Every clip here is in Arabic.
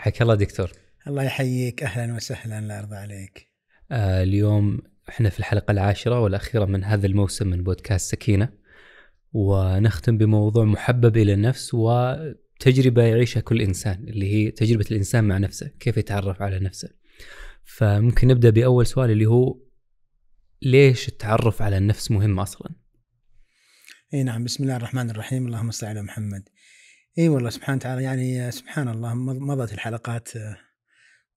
حياك الله دكتور الله يحييك اهلا وسهلا الله يرضى عليك آه اليوم احنا في الحلقه العاشره والاخيره من هذا الموسم من بودكاست سكينه ونختم بموضوع محبب الى النفس وتجربه يعيشها كل انسان اللي هي تجربه الانسان مع نفسه كيف يتعرف على نفسه فممكن نبدا باول سؤال اللي هو ليش التعرف على النفس مهم اصلا اي نعم بسم الله الرحمن الرحيم اللهم صل على محمد اي والله سبحانه وتعالى يعني سبحان الله مضت الحلقات آه،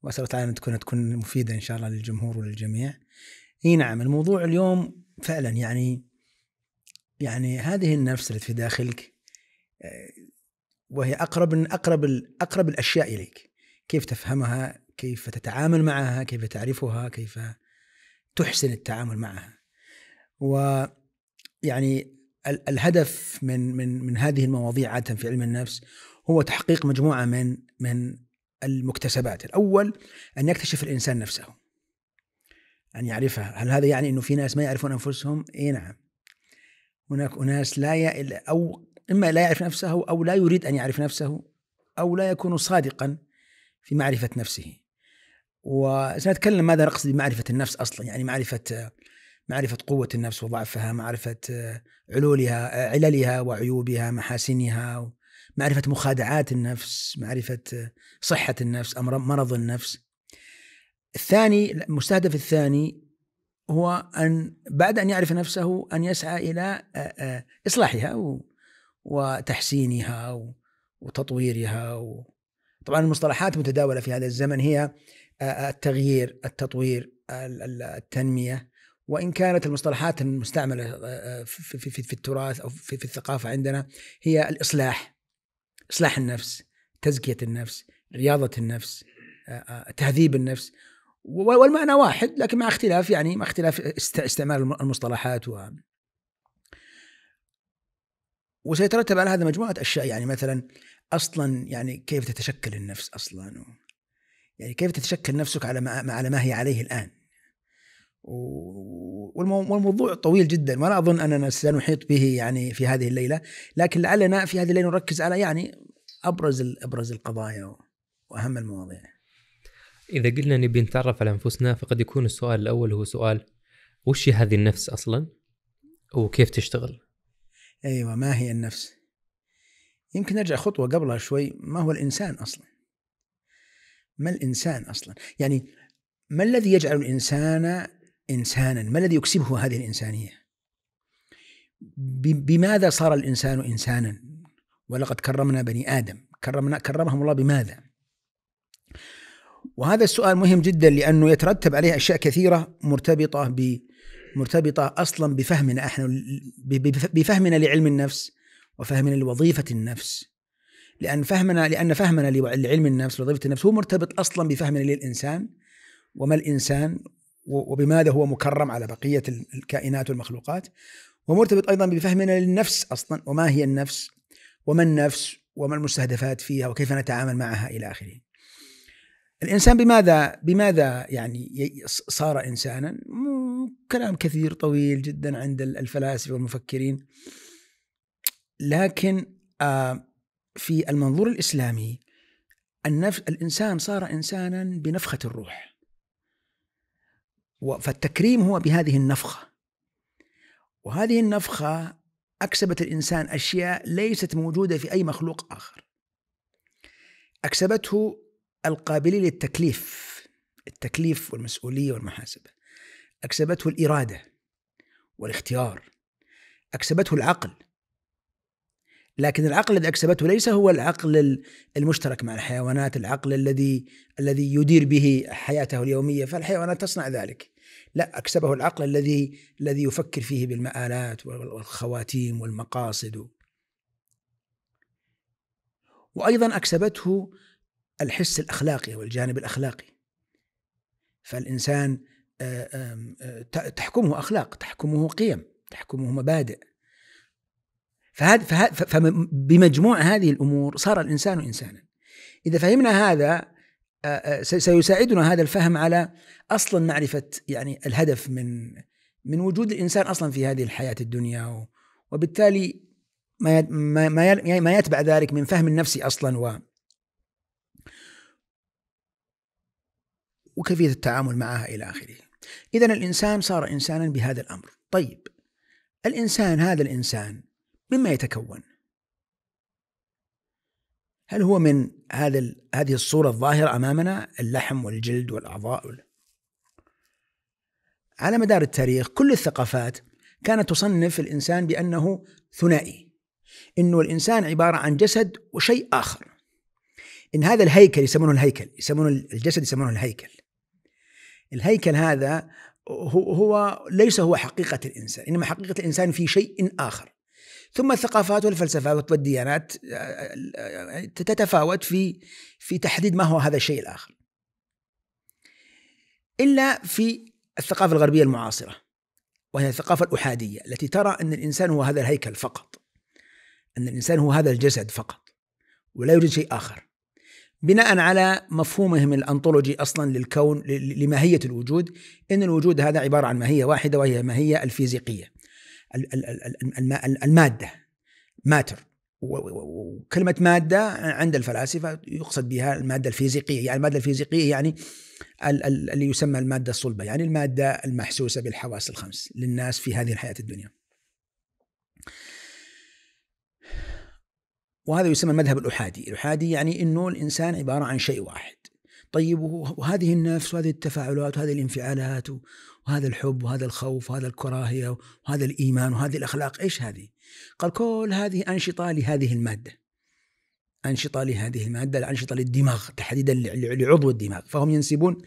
واسال تعالى ان تكون تكون مفيده ان شاء الله للجمهور وللجميع. اي نعم الموضوع اليوم فعلا يعني يعني هذه النفس اللي في داخلك آه، وهي اقرب اقرب اقرب الاشياء اليك. كيف تفهمها؟ كيف تتعامل معها؟ كيف تعرفها؟ كيف تحسن التعامل معها؟ ويعني الهدف من من من هذه المواضيع عاده في علم النفس هو تحقيق مجموعه من من المكتسبات، الاول ان يكتشف الانسان نفسه. ان يعرفها، هل هذا يعني انه في ناس ما يعرفون انفسهم؟ اي نعم. هناك اناس لا ي... او اما لا يعرف نفسه او لا يريد ان يعرف نفسه او لا يكون صادقا في معرفه نفسه. وسنتكلم ماذا نقصد بمعرفه النفس اصلا، يعني معرفه معرفة قوة النفس وضعفها معرفة آه، علولها آه، عللها وعيوبها محاسنها معرفة مخادعات النفس معرفة آه، صحة النفس أمر مرض النفس الثاني المستهدف الثاني هو أن بعد أن يعرف نفسه أن يسعى إلى إصلاحها وتحسينها وتطويرها طبعا المصطلحات متداولة في هذا الزمن هي التغيير التطوير التنمية وان كانت المصطلحات المستعمله آه، آه، في, في, في التراث او في, في الثقافه عندنا هي الاصلاح اصلاح النفس تزكيه النفس رياضه النفس آه، تهذيب النفس والمعنى واحد لكن مع اختلاف يعني مع اختلاف استعمال المصطلحات و وسيترتب على هذا مجموعه اشياء يعني مثلا اصلا يعني كيف تتشكل النفس اصلا يعني كيف تتشكل نفسك على ما على ما هي عليه الان والموضوع طويل جدا ولا اظن اننا سنحيط به يعني في هذه الليله لكن لعلنا في هذه الليله نركز على يعني ابرز ابرز القضايا واهم المواضيع. اذا قلنا نبي نتعرف على انفسنا فقد يكون السؤال الاول هو سؤال وش هذه النفس اصلا؟ وكيف تشتغل؟ ايوه ما هي النفس؟ يمكن نرجع خطوه قبلها شوي ما هو الانسان اصلا؟ ما الانسان اصلا؟ يعني ما الذي يجعل الانسان انسانا ما الذي يكسبه هذه الانسانيه بماذا صار الانسان انسانا ولقد كرمنا بني ادم كرمنا كرمهم الله بماذا وهذا السؤال مهم جدا لانه يترتب عليه اشياء كثيره مرتبطه ب مرتبطه اصلا بفهمنا احنا بفهمنا لعلم النفس وفهمنا لوظيفه النفس لان فهمنا لان فهمنا لعلم النفس ووظيفة النفس هو مرتبط اصلا بفهمنا للانسان وما الانسان وبماذا هو مكرم على بقية الكائنات والمخلوقات ومرتبط أيضا بفهمنا للنفس أصلا وما هي النفس وما النفس وما المستهدفات فيها وكيف نتعامل معها إلى آخره الإنسان بماذا بماذا يعني صار إنسانا كلام كثير طويل جدا عند الفلاسفة والمفكرين لكن آه، في المنظور الإسلامي النفس الإنسان صار إنسانا بنفخة الروح فالتكريم هو بهذه النفخه وهذه النفخه اكسبت الانسان اشياء ليست موجوده في اي مخلوق اخر اكسبته القابلين للتكليف التكليف والمسؤوليه والمحاسبه اكسبته الاراده والاختيار اكسبته العقل لكن العقل الذي اكسبته ليس هو العقل المشترك مع الحيوانات العقل الذي الذي يدير به حياته اليوميه فالحيوانات تصنع ذلك لا أكسبه العقل الذي الذي يفكر فيه بالمآلات والخواتيم والمقاصد وأيضا أكسبته الحس الأخلاقي والجانب الأخلاقي فالإنسان آه، آه، تحكمه أخلاق تحكمه قيم تحكمه مبادئ فهذا فبمجموع هذه الأمور صار الإنسان إنسانا إذا فهمنا هذا سيساعدنا هذا الفهم على اصلا معرفه يعني الهدف من من وجود الانسان اصلا في هذه الحياه الدنيا وبالتالي ما ما يعني ما يتبع ذلك من فهم النفس اصلا و وكيفيه التعامل معها الى اخره. اذا الانسان صار انسانا بهذا الامر. طيب الانسان هذا الانسان مما يتكون؟ هل هو من هذا هذه الصورة الظاهرة أمامنا اللحم والجلد والأعضاء على مدار التاريخ كل الثقافات كانت تصنف الإنسان بأنه ثنائي أنه الإنسان عبارة عن جسد وشيء آخر إن هذا الهيكل يسمونه الهيكل يسمونه الجسد يسمونه الهيكل الهيكل هذا هو, هو ليس هو حقيقة الإنسان إنما حقيقة الإنسان في شيء آخر ثم الثقافات والفلسفات والديانات آه، آه، آه، تتفاوت في في تحديد ما هو هذا الشيء الاخر. الا في الثقافه الغربيه المعاصره وهي الثقافه الاحاديه التي ترى ان الانسان هو هذا الهيكل فقط. ان الانسان هو هذا الجسد فقط ولا يوجد شيء اخر. بناء على مفهومهم الانطولوجي اصلا للكون لماهيه الوجود ان الوجود هذا عباره عن ماهيه واحده وهي ماهيه الفيزيقيه المادة ماتر وكلمة مادة عند الفلاسفة يقصد بها المادة الفيزيقية يعني المادة الفيزيقية يعني اللي يسمى المادة الصلبة يعني المادة المحسوسة بالحواس الخمس للناس في هذه الحياة الدنيا وهذا يسمى المذهب الأحادي الأحادي يعني أنه الإنسان عبارة عن شيء واحد طيب وهذه النفس وهذه التفاعلات وهذه الانفعالات وهذا الحب وهذا الخوف وهذا الكراهية وهذا الإيمان وهذه الأخلاق إيش هذه؟ قال كل هذه أنشطة لهذه المادة أنشطة لهذه المادة الأنشطة للدماغ تحديدا لعضو الدماغ فهم ينسبون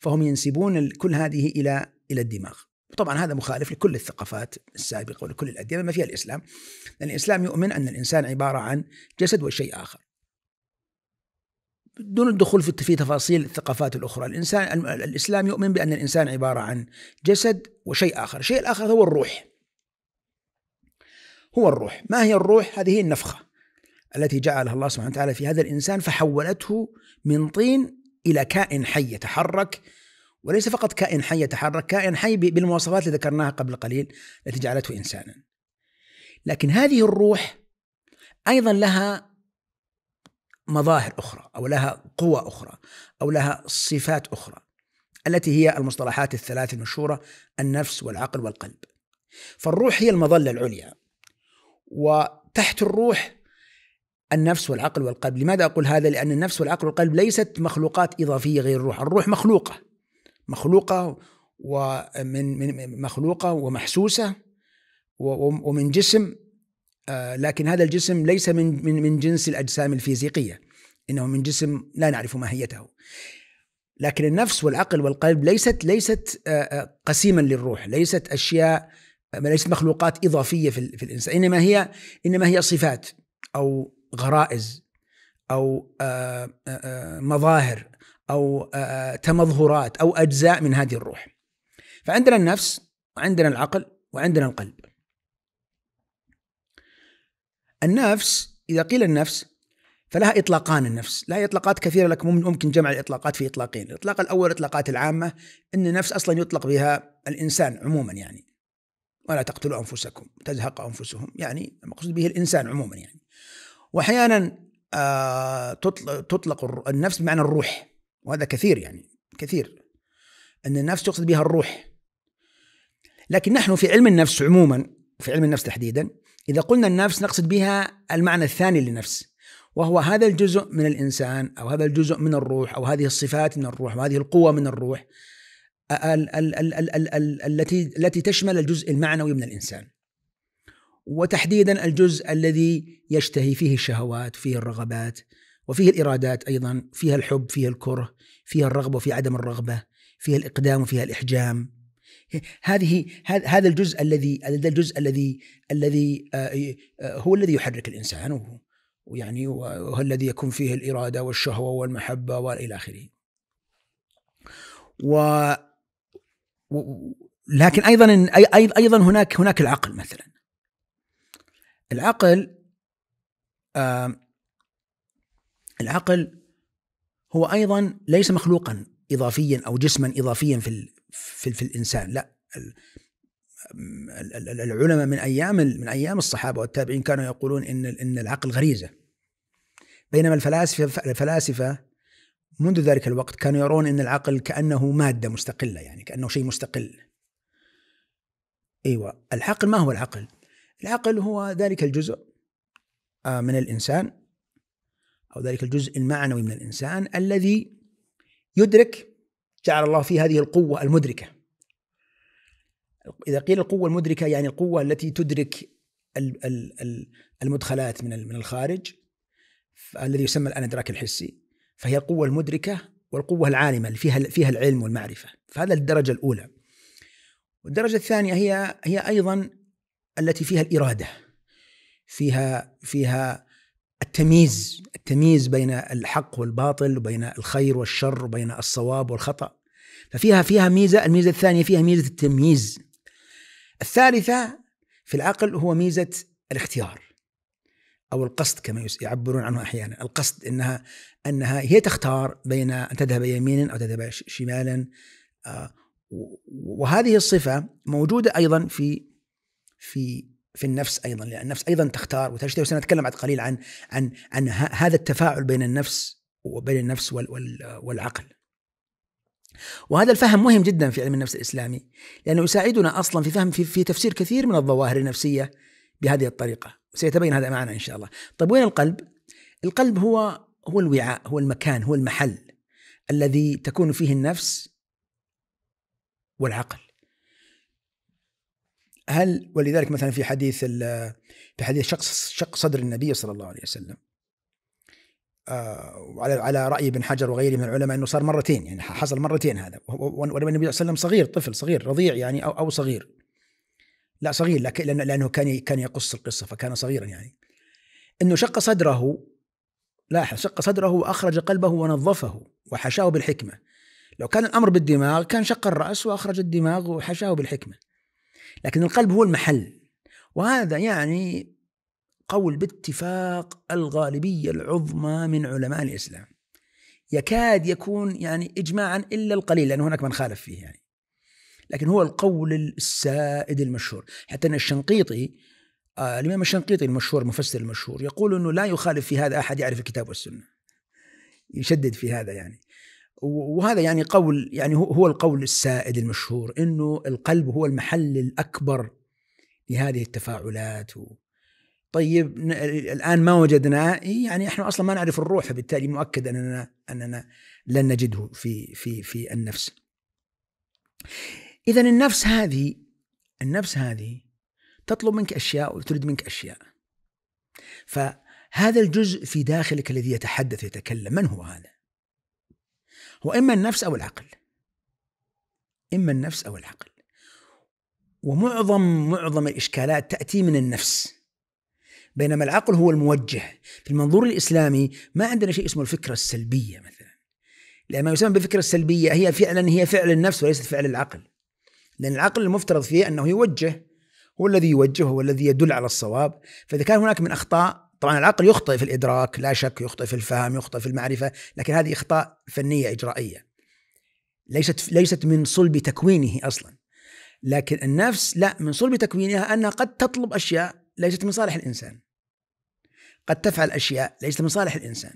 فهم ينسبون كل هذه إلى إلى الدماغ طبعا هذا مخالف لكل الثقافات السابقة ولكل الأديان ما فيها الإسلام لأن الإسلام يؤمن أن الإنسان عبارة عن جسد وشيء آخر دون الدخول في تفاصيل الثقافات الاخرى، الانسان الاسلام يؤمن بان الانسان عباره عن جسد وشيء اخر، الشيء الاخر هو الروح. هو الروح، ما هي الروح؟ هذه هي النفخه التي جعلها الله سبحانه وتعالى في هذا الانسان فحولته من طين الى كائن حي يتحرك وليس فقط كائن حي يتحرك، كائن حي بالمواصفات اللي ذكرناها قبل قليل التي جعلته انسانا. لكن هذه الروح ايضا لها مظاهر اخرى او لها قوى اخرى او لها صفات اخرى التي هي المصطلحات الثلاث المشهوره النفس والعقل والقلب. فالروح هي المظله العليا وتحت الروح النفس والعقل والقلب، لماذا اقول هذا؟ لان النفس والعقل والقلب ليست مخلوقات اضافيه غير الروح، الروح مخلوقه مخلوقه ومن من مخلوقه ومحسوسه ومن جسم آه، لكن هذا الجسم ليس من من من جنس الاجسام الفيزيقيه انه من جسم لا نعرف ماهيته لكن النفس والعقل والقلب ليست ليست آه، آه، قسيما للروح ليست اشياء ليست مخلوقات اضافيه في, في الانسان انما هي انما هي صفات او غرائز او مظاهر او تمظهرات او اجزاء من هذه الروح فعندنا النفس وعندنا العقل وعندنا القلب النفس إذا قيل النفس فلها إطلاقان النفس لها إطلاقات كثيرة لكن ممكن جمع الإطلاقات في إطلاقين الإطلاق الأول إطلاقات العامة أن النفس أصلا يطلق بها الإنسان عموما يعني ولا تقتلوا أنفسكم تزهق أنفسهم يعني المقصود به الإنسان عموما يعني وأحيانا آه تطلق, تطلق النفس بمعنى الروح وهذا كثير يعني كثير أن النفس تقصد بها الروح لكن نحن في علم النفس عموما في علم النفس تحديدا إذا قلنا النفس نقصد بها المعنى الثاني للنفس وهو هذا الجزء من الإنسان أو هذا الجزء من الروح أو هذه الصفات من الروح وهذه القوة من الروح التي التي تشمل الجزء المعنوي من الإنسان وتحديدا الجزء الذي يشتهي فيه الشهوات فيه الرغبات وفيه الإرادات أيضا فيها الحب فيها الكره فيها الرغبة وفي عدم الرغبة فيها الإقدام وفيها الإحجام هذه هذا الجزء الذي هذا الجزء الذي الذي آه، آه، هو الذي يحرك الانسان ويعني وهو الذي يكون فيه الاراده والشهوه والمحبه والى اخره. و لكن ايضا ايضا هناك هناك العقل مثلا. العقل العقل هو ايضا ليس مخلوقا اضافيا او جسما اضافيا في في, في الانسان لا العلماء من ايام من ايام الصحابه والتابعين كانوا يقولون ان ان العقل غريزه بينما الفلاسفه الفلاسفه منذ ذلك الوقت كانوا يرون ان العقل كانه ماده مستقله يعني كانه شيء مستقل ايوه العقل ما هو العقل العقل هو ذلك الجزء آه، من الانسان او ذلك الجزء المعنوي من الانسان الذي يدرك جعل الله فيه هذه القوة المدركة إذا قيل القوة المدركة يعني القوة التي تدرك المدخلات من من الخارج الذي يسمى الآن إدراك الحسي فهي القوة المدركة والقوة العالمة اللي فيها فيها العلم والمعرفة فهذا الدرجة الأولى والدرجة الثانية هي هي أيضا التي فيها الإرادة فيها فيها التمييز التمييز بين الحق والباطل وبين الخير والشر وبين الصواب والخطأ ففيها فيها ميزه الميزه الثانيه فيها ميزه التمييز الثالثه في العقل هو ميزه الاختيار او القصد كما يعبرون عنه احيانا القصد انها انها هي تختار بين ان تذهب يمينا او تذهب شمالا آه، وهذه الصفه موجوده ايضا في في في النفس ايضا لان النفس ايضا تختار وتشتهي وسنتكلم بعد قليل عن عن عن هذا التفاعل بين النفس وبين النفس والعقل وهذا الفهم مهم جدا في علم النفس الاسلامي لانه يساعدنا اصلا في فهم في, في تفسير كثير من الظواهر النفسيه بهذه الطريقه وسيتبين هذا معنا ان شاء الله طيب وين القلب القلب هو هو الوعاء هو المكان هو المحل الذي تكون فيه النفس والعقل هل ولذلك مثلا في حديث في حديث شق شق صدر النبي صلى الله عليه وسلم آه، على على راي ابن حجر وغيره من العلماء انه صار مرتين يعني حصل مرتين هذا والنبي صلى الله عليه وسلم صغير طفل صغير رضيع يعني او او صغير لا صغير لكن لانه كان كان يقص القصه فكان صغيرا يعني انه شق صدره لاحظ شق صدره واخرج قلبه ونظفه وحشاه بالحكمه لو كان الامر بالدماغ كان شق الراس واخرج الدماغ وحشاه بالحكمه لكن القلب هو المحل وهذا يعني قول باتفاق الغالبية العظمى من علماء الإسلام يكاد يكون يعني إجماعا إلا القليل لأن هناك من خالف فيه يعني لكن هو القول السائد المشهور حتى أن الشنقيطي آه الإمام الشنقيطي المشهور المفسر المشهور يقول أنه لا يخالف في هذا أحد يعرف الكتاب والسنة يشدد في هذا يعني وهذا يعني قول يعني هو القول السائد المشهور انه القلب هو المحل الاكبر لهذه التفاعلات و طيب الان ما وجدناه يعني احنا اصلا ما نعرف الروح فبالتالي مؤكد اننا اننا لن نجده في في في النفس. اذا النفس هذه النفس هذه تطلب منك اشياء وتريد منك اشياء. فهذا الجزء في داخلك الذي يتحدث يتكلم من هو هذا؟ هو اما النفس او العقل. اما النفس او العقل. ومعظم معظم الاشكالات تاتي من النفس. بينما العقل هو الموجه في المنظور الإسلامي ما عندنا شيء اسمه الفكرة السلبية مثلا لأن ما يسمى بالفكرة السلبية هي فعلا هي فعل النفس وليست فعل العقل لأن العقل المفترض فيه أنه يوجه هو الذي يوجه هو الذي يدل على الصواب فإذا كان هناك من أخطاء طبعا العقل يخطئ في الإدراك لا شك يخطئ في الفهم يخطئ في المعرفة لكن هذه أخطاء فنية إجرائية ليست ليست من صلب تكوينه أصلا لكن النفس لا من صلب تكوينها أنها قد تطلب أشياء ليست من صالح الإنسان قد تفعل أشياء ليست من صالح الإنسان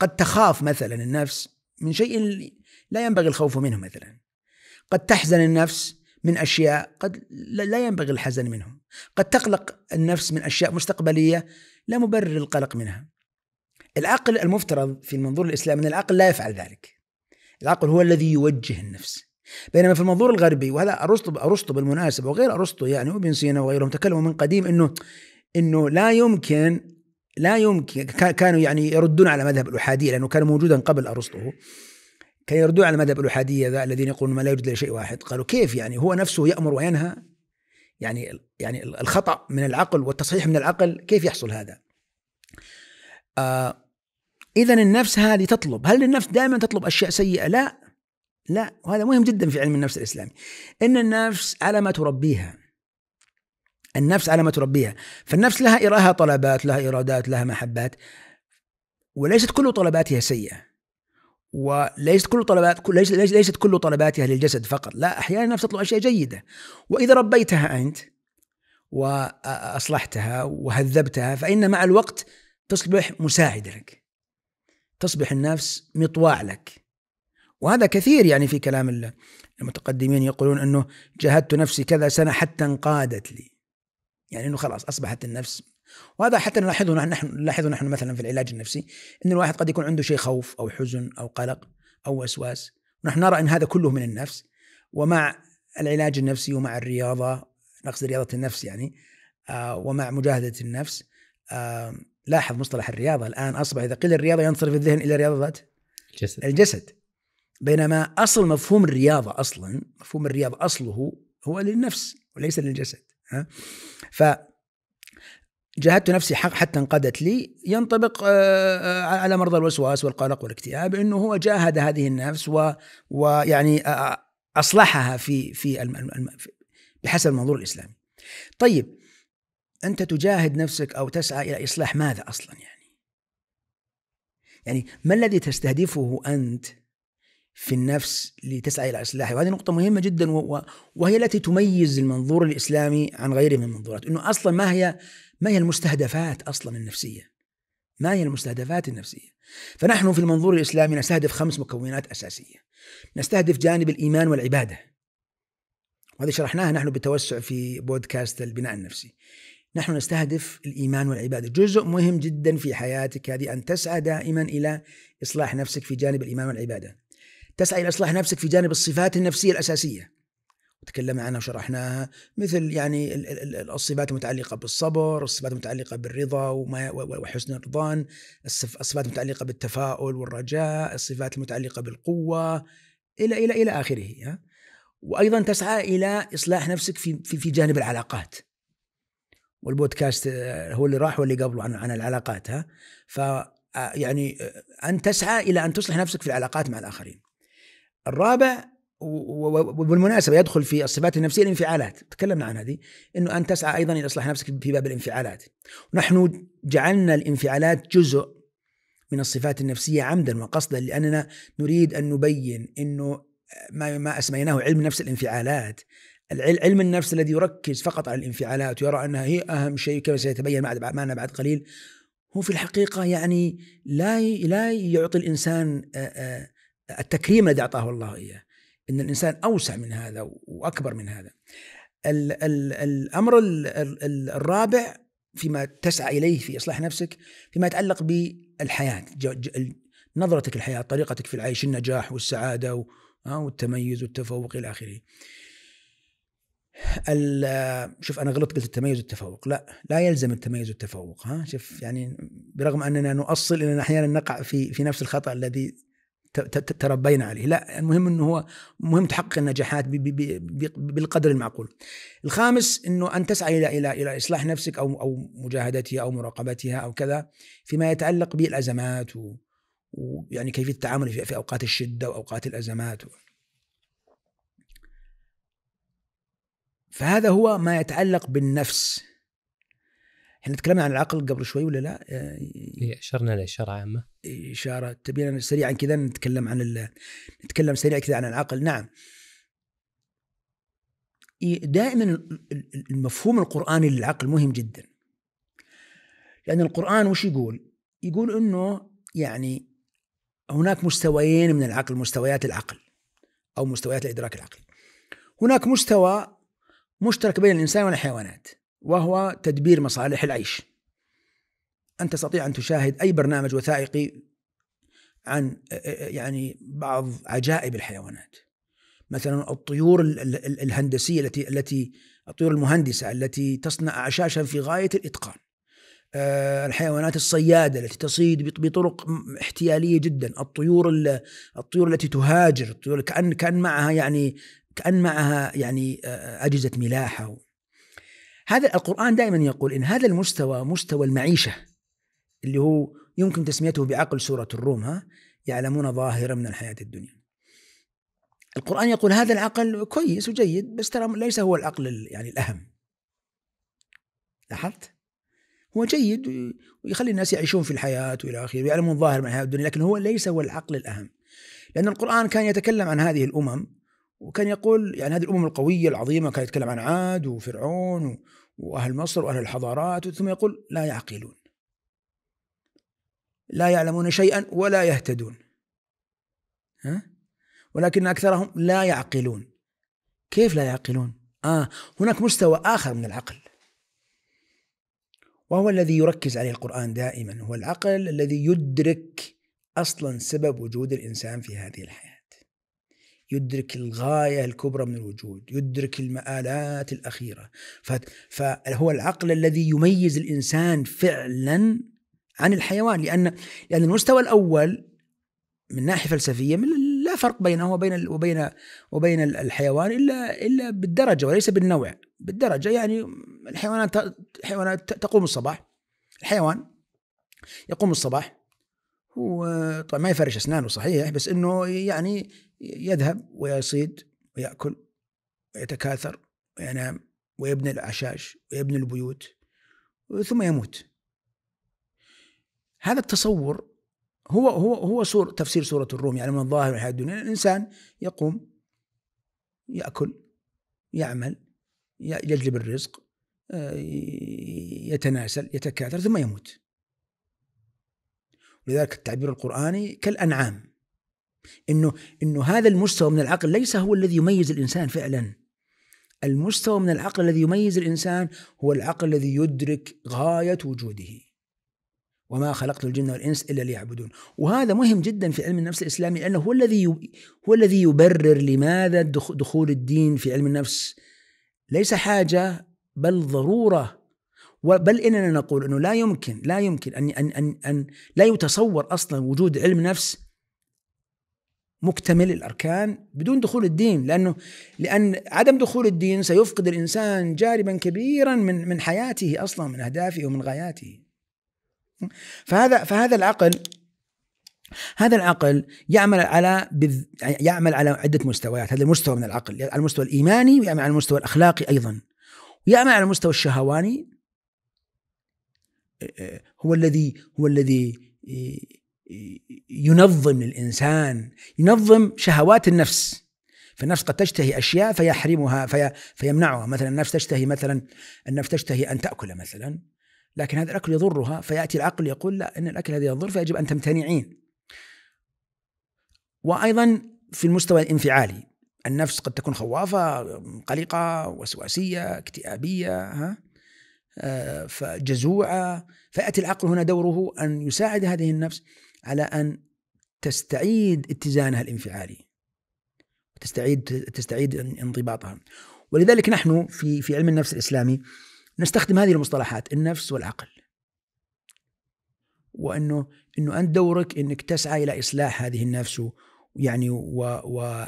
قد تخاف مثلا النفس من شيء لا ينبغي الخوف منه مثلا قد تحزن النفس من أشياء قد لا ينبغي الحزن منه قد تقلق النفس من أشياء مستقبلية لا مبرر القلق منها العقل المفترض في المنظور الإسلامي أن العقل لا يفعل ذلك العقل هو الذي يوجه النفس بينما في المنظور الغربي وهذا ارسطو ارسطو بالمناسبه وغير ارسطو يعني وابن سينا وغيرهم تكلموا من قديم انه انه لا يمكن لا يمكن كانوا يعني يردون على مذهب الأحادية لأنه كان موجودا قبل أرسطو كان يردون على مذهب الأحادية ذا الذين يقولون ما لا يوجد شيء واحد قالوا كيف يعني هو نفسه يأمر وينهى يعني يعني الخطأ من العقل والتصحيح من العقل كيف يحصل هذا آه إذا النفس هذه تطلب هل النفس دائما تطلب أشياء سيئة لا لا وهذا مهم جدا في علم النفس الإسلامي إن النفس على ما تربيها النفس على ما تربيها فالنفس لها إراها طلبات لها إرادات لها محبات وليست كل طلباتها سيئة وليست كل طلبات ليست ليست كل طلباتها للجسد فقط لا أحيانا النفس تطلب أشياء جيدة وإذا ربيتها أنت وأصلحتها وهذبتها فإن مع الوقت تصبح مساعدة لك تصبح النفس مطواع لك وهذا كثير يعني في كلام المتقدمين يقولون انه جاهدت نفسي كذا سنه حتى انقادت لي يعني انه خلاص اصبحت النفس وهذا حتى نلاحظه نحن نلاحظه نحن مثلا في العلاج النفسي ان الواحد قد يكون عنده شيء خوف او حزن او قلق او وسواس نحن نرى ان هذا كله من النفس ومع العلاج النفسي ومع الرياضه نقصد رياضه النفس يعني آه ومع مجاهده النفس آه لاحظ مصطلح الرياضه الان اصبح اذا قيل الرياضه ينصرف الذهن الى رياضه الجسد الجسد بينما اصل مفهوم الرياضه اصلا مفهوم الرياضه اصله هو للنفس وليس للجسد ها ف جاهدت نفسي حق حتى انقادت لي ينطبق آه، آه، على مرضى الوسواس والقلق والاكتئاب انه هو جاهد هذه النفس و ويعني آه، اصلحها في في بحسب المنظور الاسلامي. طيب انت تجاهد نفسك او تسعى الى اصلاح ماذا اصلا يعني؟ يعني ما الذي تستهدفه انت في النفس لتسعى الى اصلاحه وهذه نقطه مهمه جدا وهي التي تميز المنظور الاسلامي عن غيره من المنظورات انه اصلا ما هي ما هي المستهدفات اصلا النفسيه ما هي المستهدفات النفسيه فنحن في المنظور الاسلامي نستهدف خمس مكونات اساسيه نستهدف جانب الايمان والعباده وهذه شرحناها نحن بالتوسع في بودكاست البناء النفسي نحن نستهدف الايمان والعباده، جزء مهم جدا في حياتك هذه ان تسعى دائما الى اصلاح نفسك في جانب الايمان والعباده. تسعى إلى إصلاح نفسك في جانب الصفات النفسية الأساسية تكلمنا عنها وشرحناها مثل يعني الصفات المتعلقة بالصبر الصفات المتعلقة بالرضا وحسن الرضان الصفات المتعلقة بالتفاؤل والرجاء الصفات المتعلقة بالقوة إلى إلى إلى آخره وأيضا تسعى إلى إصلاح نفسك في في, في جانب العلاقات والبودكاست آه، هو اللي راح واللي قبله عن عن العلاقات ها ف آه، يعني آه، ان تسعى الى ان تصلح نفسك في العلاقات مع الاخرين الرابع وبالمناسبه يدخل في الصفات النفسيه الانفعالات تكلمنا عن هذه انه ان تسعى ايضا الى اصلاح نفسك في باب الانفعالات ونحن جعلنا الانفعالات جزء من الصفات النفسيه عمدا وقصدا لاننا نريد ان نبين انه ما ما اسميناه علم نفس الانفعالات علم النفس الذي يركز فقط على الانفعالات ويرى انها هي اهم شيء كما سيتبين معنا بعد قليل هو في الحقيقه يعني لا لا يعطي الانسان آآ آآ التكريم الذي اعطاه الله اياه ان الانسان اوسع من هذا واكبر من هذا ال ال الامر الـ الـ الرابع فيما تسعى اليه في اصلاح نفسك فيما يتعلق بالحياه نظرتك الحياه طريقتك في العيش النجاح والسعاده آه، والتميز والتفوق الى اخره شوف انا غلطت قلت التميز والتفوق لا لا يلزم التميز والتفوق ها شوف يعني برغم اننا نؤصل اننا احيانا نقع في في نفس الخطا الذي تربينا عليه لا المهم انه هو مهم تحقق النجاحات بي بي بي بالقدر المعقول الخامس انه ان تسعى الى الى الى اصلاح نفسك او او مجاهدتها او مراقبتها او كذا فيما يتعلق بالازمات ويعني كيفيه التعامل في, في اوقات الشده واوقات الازمات و فهذا هو ما يتعلق بالنفس احنا تكلمنا عن العقل قبل شوي ولا لا؟ آه، إيه، اشرنا لاشاره عامه اشاره تبينا سريعا كذا نتكلم عن نتكلم سريعا كذا عن العقل نعم دائما المفهوم القراني للعقل مهم جدا لان القران وش يقول؟ يقول انه يعني هناك مستويين من العقل مستويات العقل او مستويات الادراك العقلي هناك مستوى مشترك بين الانسان والحيوانات وهو تدبير مصالح العيش أنت تستطيع أن تشاهد أي برنامج وثائقي عن يعني بعض عجائب الحيوانات مثلا الطيور الهندسية التي التي الطيور المهندسة التي تصنع أعشاشا في غاية الإتقان الحيوانات الصيادة التي تصيد بطرق احتيالية جدا الطيور الطيور التي تهاجر الطيور كأن كأن معها يعني كأن معها يعني أجهزة ملاحة هذا القرآن دائما يقول إن هذا المستوى مستوى المعيشة اللي هو يمكن تسميته بعقل سورة الروم ها يعلمون ظاهرا من الحياة الدنيا القرآن يقول هذا العقل كويس وجيد بس ترى ليس هو العقل يعني الأهم لاحظت؟ هو جيد ويخلي الناس يعيشون في الحياة وإلى آخره ويعلمون ظاهر من الحياة الدنيا لكن هو ليس هو العقل الأهم لأن القرآن كان يتكلم عن هذه الأمم وكان يقول يعني هذه الأمم القوية العظيمة كان يتكلم عن عاد وفرعون وأهل مصر وأهل الحضارات ثم يقول لا يعقلون لا يعلمون شيئا ولا يهتدون ها؟ ولكن أكثرهم لا يعقلون كيف لا يعقلون؟ آه هناك مستوى آخر من العقل وهو الذي يركز عليه القرآن دائما هو العقل الذي يدرك أصلا سبب وجود الإنسان في هذه الحياة يدرك الغاية الكبرى من الوجود يدرك المآلات الأخيرة فهو العقل الذي يميز الإنسان فعلا عن الحيوان لأن لأن المستوى الأول من ناحية فلسفية من لا فرق بينه وبين وبين وبين الحيوان إلا إلا بالدرجة وليس بالنوع بالدرجة يعني الحيوانات الحيوانات تقوم الصباح الحيوان يقوم الصباح هو طبعا ما يفرش أسنانه صحيح بس إنه يعني يذهب ويصيد ويأكل ويتكاثر وينام ويبني الأعشاش ويبني البيوت ثم يموت هذا التصور هو هو هو سور تفسير سوره الروم يعني من الظاهر الحياه الدنيا الانسان يقوم ياكل يعمل يجلب الرزق آه، يتناسل يتكاثر ثم يموت ولذلك التعبير القرآني كالأنعام إنه إنه هذا المستوى من العقل ليس هو الذي يميز الإنسان فعلا المستوى من العقل الذي يميز الإنسان هو العقل الذي يدرك غاية وجوده وما خلقت الجن والانس الا ليعبدون وهذا مهم جدا في علم النفس الاسلامي لانه هو الذي هو الذي يبرر لماذا دخول الدين في علم النفس ليس حاجه بل ضروره بل اننا نقول انه لا يمكن لا يمكن ان ان ان, أن لا يتصور اصلا وجود علم نفس مكتمل الاركان بدون دخول الدين لانه لان عدم دخول الدين سيفقد الانسان جانبا كبيرا من من حياته اصلا من اهدافه ومن غاياته فهذا فهذا العقل هذا العقل يعمل على بذ... يعمل على عده مستويات، هذا المستوى من العقل، على المستوى الايماني ويعمل على المستوى الاخلاقي ايضا. ويعمل على المستوى الشهواني آه، آه، هو الذي هو الذي آه، ينظم للانسان، ينظم شهوات النفس. فالنفس قد تشتهي اشياء فيحرمها في... فيمنعها، مثلا النفس تشتهي مثلا النفس تشتهي ان تاكل مثلا لكن هذا الاكل يضرها فياتي العقل يقول لا ان الاكل هذا يضر فيجب ان تمتنعين وايضا في المستوى الانفعالي النفس قد تكون خوافه قلقه وسواسيه اكتئابيه ها آه، فجزوعه فياتي العقل هنا دوره ان يساعد هذه النفس على ان تستعيد اتزانها الانفعالي تستعيد تستعيد انضباطها ولذلك نحن في في علم النفس الاسلامي نستخدم هذه المصطلحات النفس والعقل وانه انه انت دورك انك تسعى الى اصلاح هذه النفس يعني و, و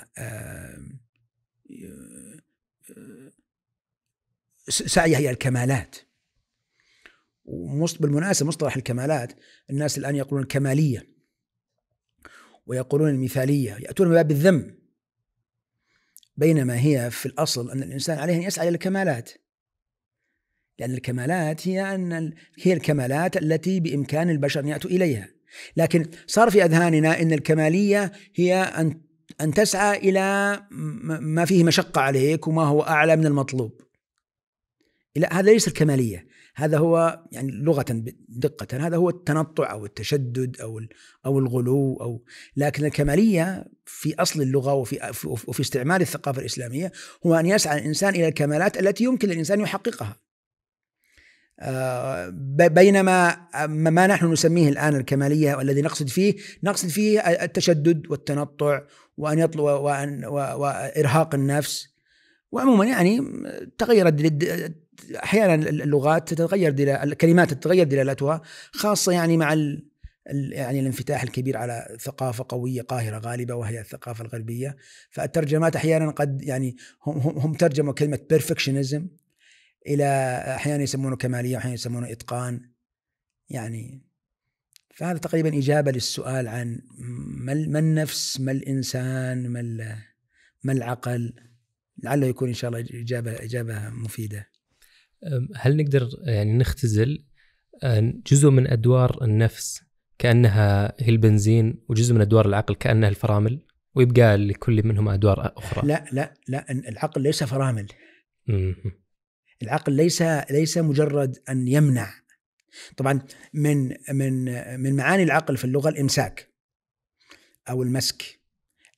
سعيها الى الكمالات بالمناسبه مصطلح الكمالات الناس الان يقولون الكماليه ويقولون المثاليه ياتون من باب الذم بينما هي في الاصل ان الانسان عليه ان يسعى الى الكمالات لأن الكمالات هي أن هي الكمالات التي بإمكان البشر أن يأتوا إليها لكن صار في أذهاننا أن الكمالية هي أن أن تسعى إلى ما فيه مشقة عليك وما هو أعلى من المطلوب لا هذا ليس الكمالية هذا هو يعني لغة دقة هذا هو التنطع أو التشدد أو أو الغلو أو لكن الكمالية في أصل اللغة وفي وفي استعمال الثقافة الإسلامية هو أن يسعى الإنسان إلى الكمالات التي يمكن للإنسان يحققها آه، بينما آه، ما نحن نسميه الان الكماليه والذي نقصد فيه نقصد فيه التشدد والتنطع وان يطلب وان وارهاق النفس وعموما يعني تغيرت احيانا اللغات تتغير الكلمات تتغير دلالتها خاصه يعني مع يعني الانفتاح الكبير على ثقافه قويه قاهره غالبه وهي الثقافه الغربيه فالترجمات احيانا قد يعني هم هم ترجموا كلمه بيرفكشنزم الى احيانا يسمونه كماليه واحيانا يسمونه اتقان يعني فهذا تقريبا اجابه للسؤال عن ما ما النفس ما الانسان ما ما العقل لعله يكون ان شاء الله اجابه اجابه مفيده هل نقدر يعني نختزل جزء من ادوار النفس كانها هي البنزين وجزء من ادوار العقل كانها الفرامل ويبقى لكل منهم ادوار اخرى لا لا لا العقل ليس فرامل العقل ليس ليس مجرد ان يمنع طبعا من من من معاني العقل في اللغه الامساك او المسك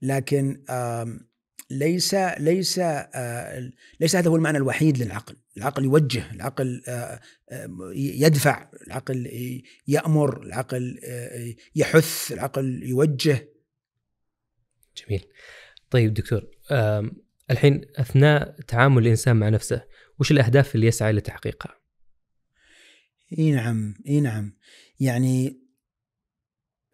لكن ليس ليس آه، ليس هذا هو المعنى الوحيد للعقل العقل يوجه العقل آه، آه، يدفع العقل يأمر العقل يحث العقل يوجه جميل طيب دكتور الحين أثناء تعامل الإنسان مع نفسه وش الأهداف اللي يسعى لتحقيقها؟ اي نعم اي نعم يعني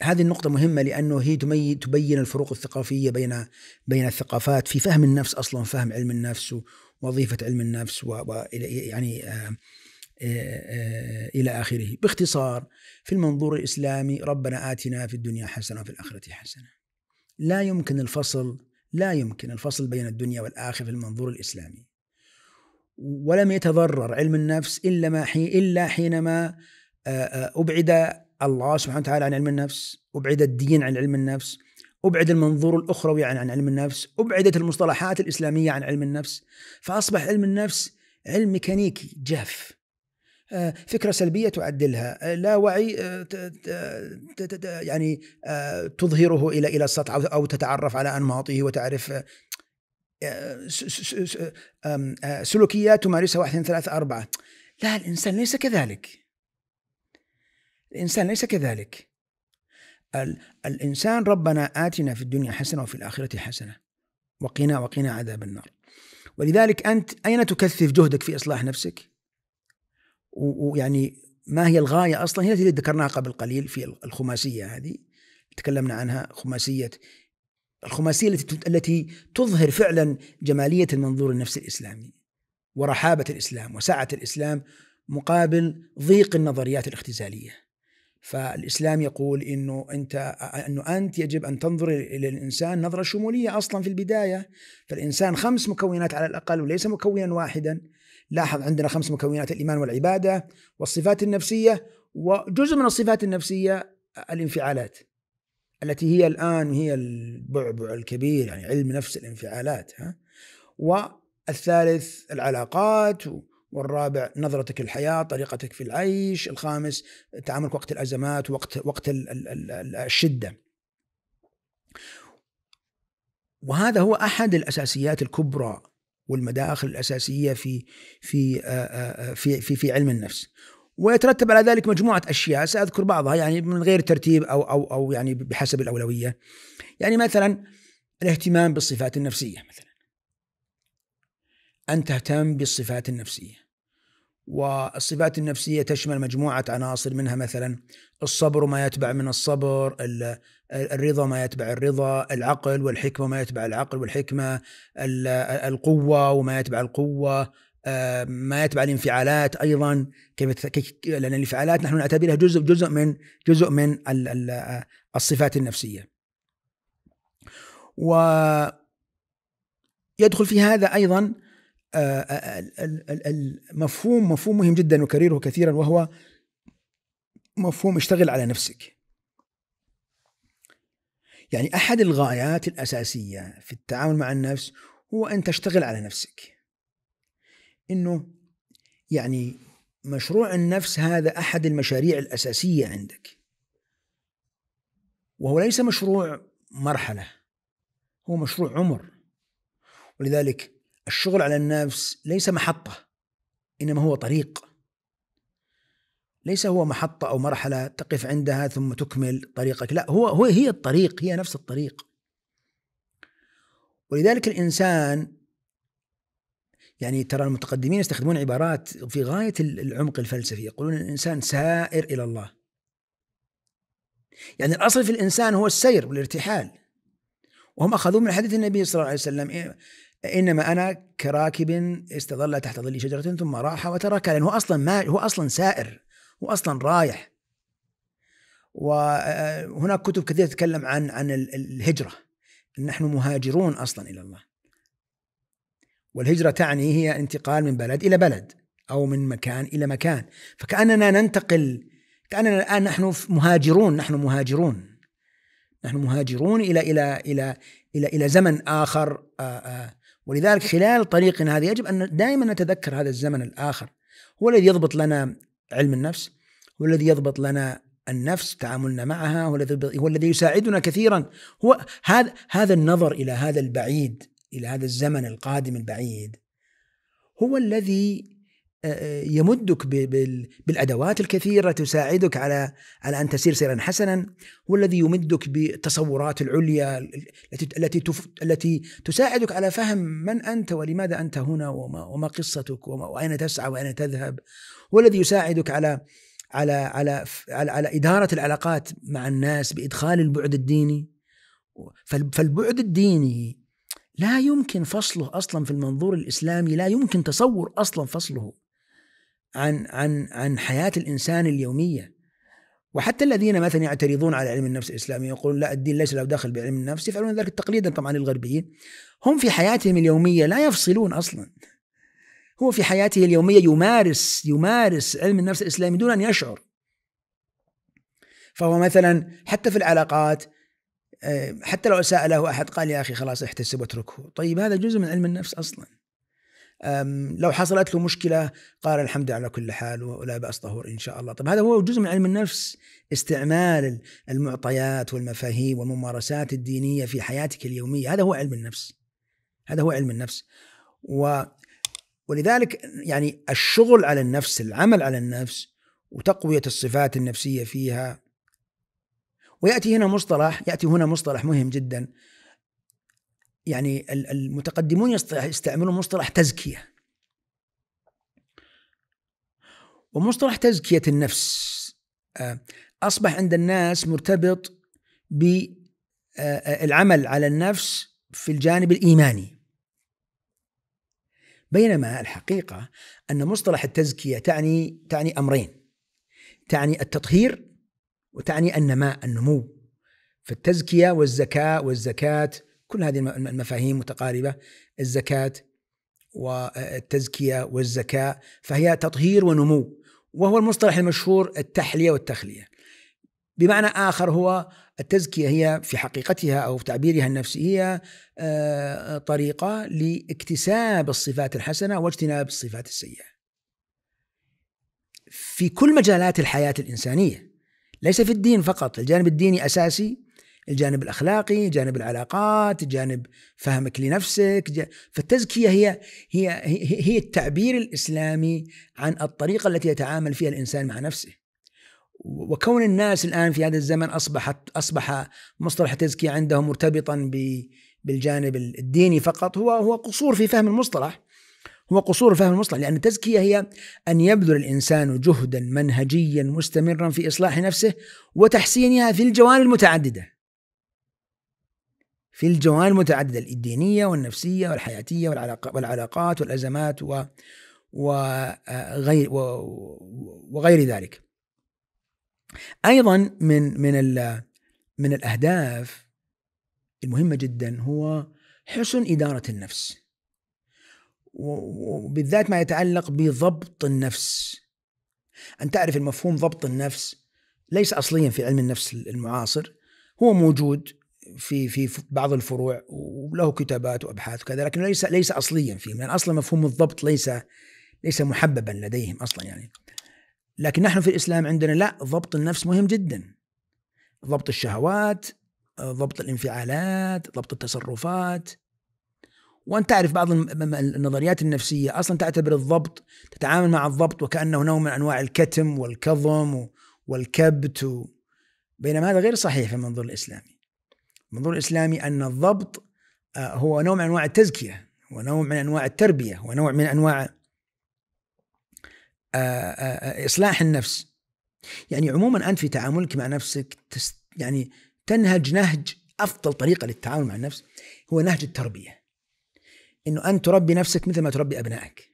هذه النقطة مهمة لأنه هي تمي... تبين الفروق الثقافية بين بين الثقافات في فهم النفس أصلا فهم علم النفس ووظيفة علم النفس و... يعني آ... آه، آ... آه، آه، إلى آخره باختصار في المنظور الإسلامي ربنا آتنا في الدنيا حسنة وفي الآخرة حسنة لا يمكن الفصل لا يمكن الفصل بين الدنيا والآخرة في المنظور الإسلامي ولم يتضرر علم النفس إلا, ما حي إلا حينما أبعد الله سبحانه وتعالى عن علم النفس أبعد الدين عن علم النفس أبعد المنظور الأخروي عن, عن علم النفس أبعدت المصطلحات الإسلامية عن علم النفس فأصبح علم النفس علم ميكانيكي جاف فكرة سلبية تعدلها لا وعي يعني تظهره إلى إلى السطح أو تتعرف على أنماطه وتعرف سلوكيات تمارسها واحد اثنين ثلاثة أربعة لا الإنسان ليس كذلك الإنسان ليس كذلك الإنسان ربنا آتنا في الدنيا حسنة وفي الآخرة حسنة وقنا وقنا عذاب النار ولذلك أنت أين تكثف جهدك في إصلاح نفسك ويعني ما هي الغاية أصلا هي التي ذكرناها قبل قليل في الخماسية هذه تكلمنا عنها خماسية الخماسية التي التي تظهر فعلا جمالية المنظور النفسي الإسلامي ورحابة الإسلام وسعة الإسلام مقابل ضيق النظريات الاختزالية فالإسلام يقول إنه أنت إنه أنت يجب أن تنظر إلى الإنسان نظرة شمولية أصلا في البداية فالإنسان خمس مكونات على الأقل وليس مكونا واحدا لاحظ عندنا خمس مكونات الإيمان والعبادة والصفات النفسية وجزء من الصفات النفسية الانفعالات التي هي الآن هي البعبع الكبير يعني علم نفس الانفعالات ها والثالث العلاقات والرابع نظرتك للحياة طريقتك في العيش الخامس تعاملك وقت الأزمات وقت وقت الشدة وهذا هو أحد الأساسيات الكبرى والمداخل الأساسية في في في في, في علم النفس ويترتب على ذلك مجموعة أشياء سأذكر بعضها يعني من غير ترتيب أو أو أو يعني بحسب الأولوية يعني مثلا الاهتمام بالصفات النفسية مثلا أن تهتم بالصفات النفسية والصفات النفسية تشمل مجموعة عناصر منها مثلا الصبر وما يتبع من الصبر الرضا ما يتبع الرضا العقل والحكمة وما يتبع العقل والحكمة القوة وما يتبع القوة آه، ما يتبع الانفعالات ايضا كيف لان الانفعالات نحن نعتبرها جزء جزء من جزء من آه، الصفات النفسيه. و يدخل في هذا ايضا آه، المفهوم مفهوم مهم جدا وكريره كثيرا وهو مفهوم اشتغل على نفسك. يعني احد الغايات الاساسيه في التعامل مع النفس هو ان تشتغل على نفسك. انه يعني مشروع النفس هذا احد المشاريع الاساسيه عندك وهو ليس مشروع مرحله هو مشروع عمر ولذلك الشغل على النفس ليس محطه انما هو طريق ليس هو محطه او مرحله تقف عندها ثم تكمل طريقك لا هو هو هي الطريق هي نفس الطريق ولذلك الانسان يعني ترى المتقدمين يستخدمون عبارات في غاية العمق الفلسفي يقولون الإنسان سائر إلى الله يعني الأصل في الإنسان هو السير والارتحال وهم أخذوا من حديث النبي صلى الله عليه وسلم إيه، إنما أنا كراكب استظل تحت ظل شجرة ثم راح وترك لأنه أصلا ما هو أصلا سائر هو أصلا رايح وهناك آه، كتب كثيرة تتكلم عن عن الهجرة نحن مهاجرون أصلا إلى الله والهجرة تعني هي انتقال من بلد إلى بلد أو من مكان إلى مكان فكأننا ننتقل كأننا الآن نحن مهاجرون نحن مهاجرون نحن مهاجرون إلى إلى إلى إلى إلى زمن آخر آآ آه، آآ آه. ولذلك خلال طريقنا هذا يجب أن دائما نتذكر هذا الزمن الآخر هو الذي يضبط لنا علم النفس هو الذي يضبط لنا النفس تعاملنا معها هو الذي هو الذي يساعدنا كثيرا هو هذا هذا النظر الى هذا البعيد الى هذا الزمن القادم البعيد هو الذي يمدك بالادوات الكثيره تساعدك على على ان تسير سيرا حسنا هو الذي يمدك بالتصورات العليا التي التي التي تساعدك على فهم من انت ولماذا انت هنا وما, وما قصتك واين تسعى واين تذهب هو الذي يساعدك على على على على, على اداره العلاقات مع الناس بادخال البعد الديني فالبعد الديني لا يمكن فصله اصلا في المنظور الاسلامي لا يمكن تصور اصلا فصله عن عن عن حياه الانسان اليوميه وحتى الذين مثلا يعترضون على علم النفس الاسلامي يقولون لا الدين ليس له دخل بعلم النفس يفعلون ذلك تقليدا طبعا للغربيين هم في حياتهم اليوميه لا يفصلون اصلا هو في حياته اليوميه يمارس يمارس علم النفس الاسلامي دون ان يشعر فهو مثلا حتى في العلاقات آه، حتى لو سأله أحد قال يا أخي خلاص احتسب واتركه طيب هذا جزء من علم النفس أصلا لو حصلت له مشكلة قال الحمد على كل حال ولا بأس طهور إن شاء الله طب هذا هو جزء من علم النفس استعمال المعطيات والمفاهيم والممارسات الدينية في حياتك اليومية هذا هو علم النفس هذا هو علم النفس و ولذلك يعني الشغل على النفس العمل على النفس وتقوية الصفات النفسية فيها وياتي هنا مصطلح ياتي هنا مصطلح مهم جدا يعني المتقدمون يستعملون مصطلح تزكيه ومصطلح تزكيه النفس آه، اصبح عند الناس مرتبط بالعمل آه، آه، على النفس في الجانب الايماني بينما الحقيقه ان مصطلح التزكيه تعني تعني امرين تعني التطهير وتعني النماء النمو فالتزكية والزكاة والزكاة كل هذه المفاهيم متقاربة الزكاة والتزكية والزكاة فهي تطهير ونمو وهو المصطلح المشهور التحلية والتخلية بمعنى آخر هو التزكية هي في حقيقتها أو في تعبيرها النفسي هي آه، طريقة لاكتساب الصفات الحسنة واجتناب الصفات السيئة في كل مجالات الحياة الإنسانية ليس في الدين فقط الجانب الديني أساسي الجانب الأخلاقي جانب العلاقات جانب فهمك لنفسك فالتزكية هي, هي, هي, التعبير الإسلامي عن الطريقة التي يتعامل فيها الإنسان مع نفسه وكون الناس الآن في هذا الزمن أصبحت أصبح مصطلح التزكية عندهم مرتبطا بالجانب الديني فقط هو هو قصور في فهم المصطلح هو قصور الفهم المصلح لأن التزكية هي أن يبذل الإنسان جهدا منهجيا مستمرا في إصلاح نفسه وتحسينها في الجوانب المتعددة في الجوانب المتعددة الدينية والنفسية والحياتية والعلاقات والأزمات و وغير وغير ذلك أيضا من من من الأهداف المهمة جدا هو حسن إدارة النفس وبالذات ما يتعلق بضبط النفس أن تعرف المفهوم ضبط النفس ليس أصليا في علم النفس المعاصر هو موجود في في بعض الفروع وله كتابات وابحاث وكذا لكن ليس ليس اصليا فيهم لان يعني اصلا مفهوم الضبط ليس ليس محببا لديهم اصلا يعني لكن نحن في الاسلام عندنا لا ضبط النفس مهم جدا ضبط الشهوات ضبط الانفعالات ضبط التصرفات وانت تعرف بعض النظريات النفسيه اصلا تعتبر الضبط تتعامل مع الضبط وكانه نوع من انواع الكتم والكظم والكبت و... بينما هذا غير صحيح في المنظور الاسلامي. المنظور الاسلامي ان الضبط آه، هو نوع من انواع التزكيه ونوع من انواع التربيه ونوع من انواع آه، آه، اصلاح النفس. يعني عموما انت في تعاملك مع نفسك تست... يعني تنهج نهج افضل طريقه للتعامل مع النفس هو نهج التربيه. انه ان تربي نفسك مثل ما تربي ابنائك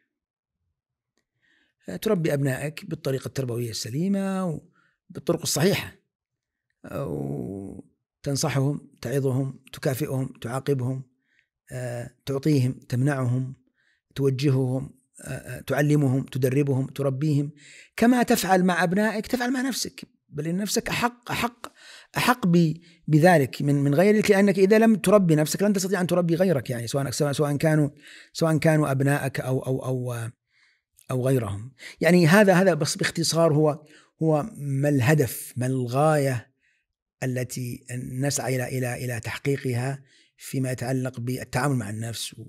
آه، تربي ابنائك بالطريقه التربويه السليمه وبالطرق الصحيحه آه، وتنصحهم تعظهم تكافئهم تعاقبهم آه، تعطيهم تمنعهم توجههم تعلمهم تدربهم تربيهم كما تفعل مع ابنائك تفعل مع نفسك بل ان نفسك احق احق احق بذلك من من غيرك لانك اذا لم تربي نفسك لن تستطيع ان تربي غيرك يعني سواء سواء كانوا سواء كانوا ابنائك او او او او غيرهم. يعني هذا هذا بس باختصار هو هو ما الهدف ما الغايه التي نسعى الى الى الى تحقيقها فيما يتعلق بالتعامل مع النفس و...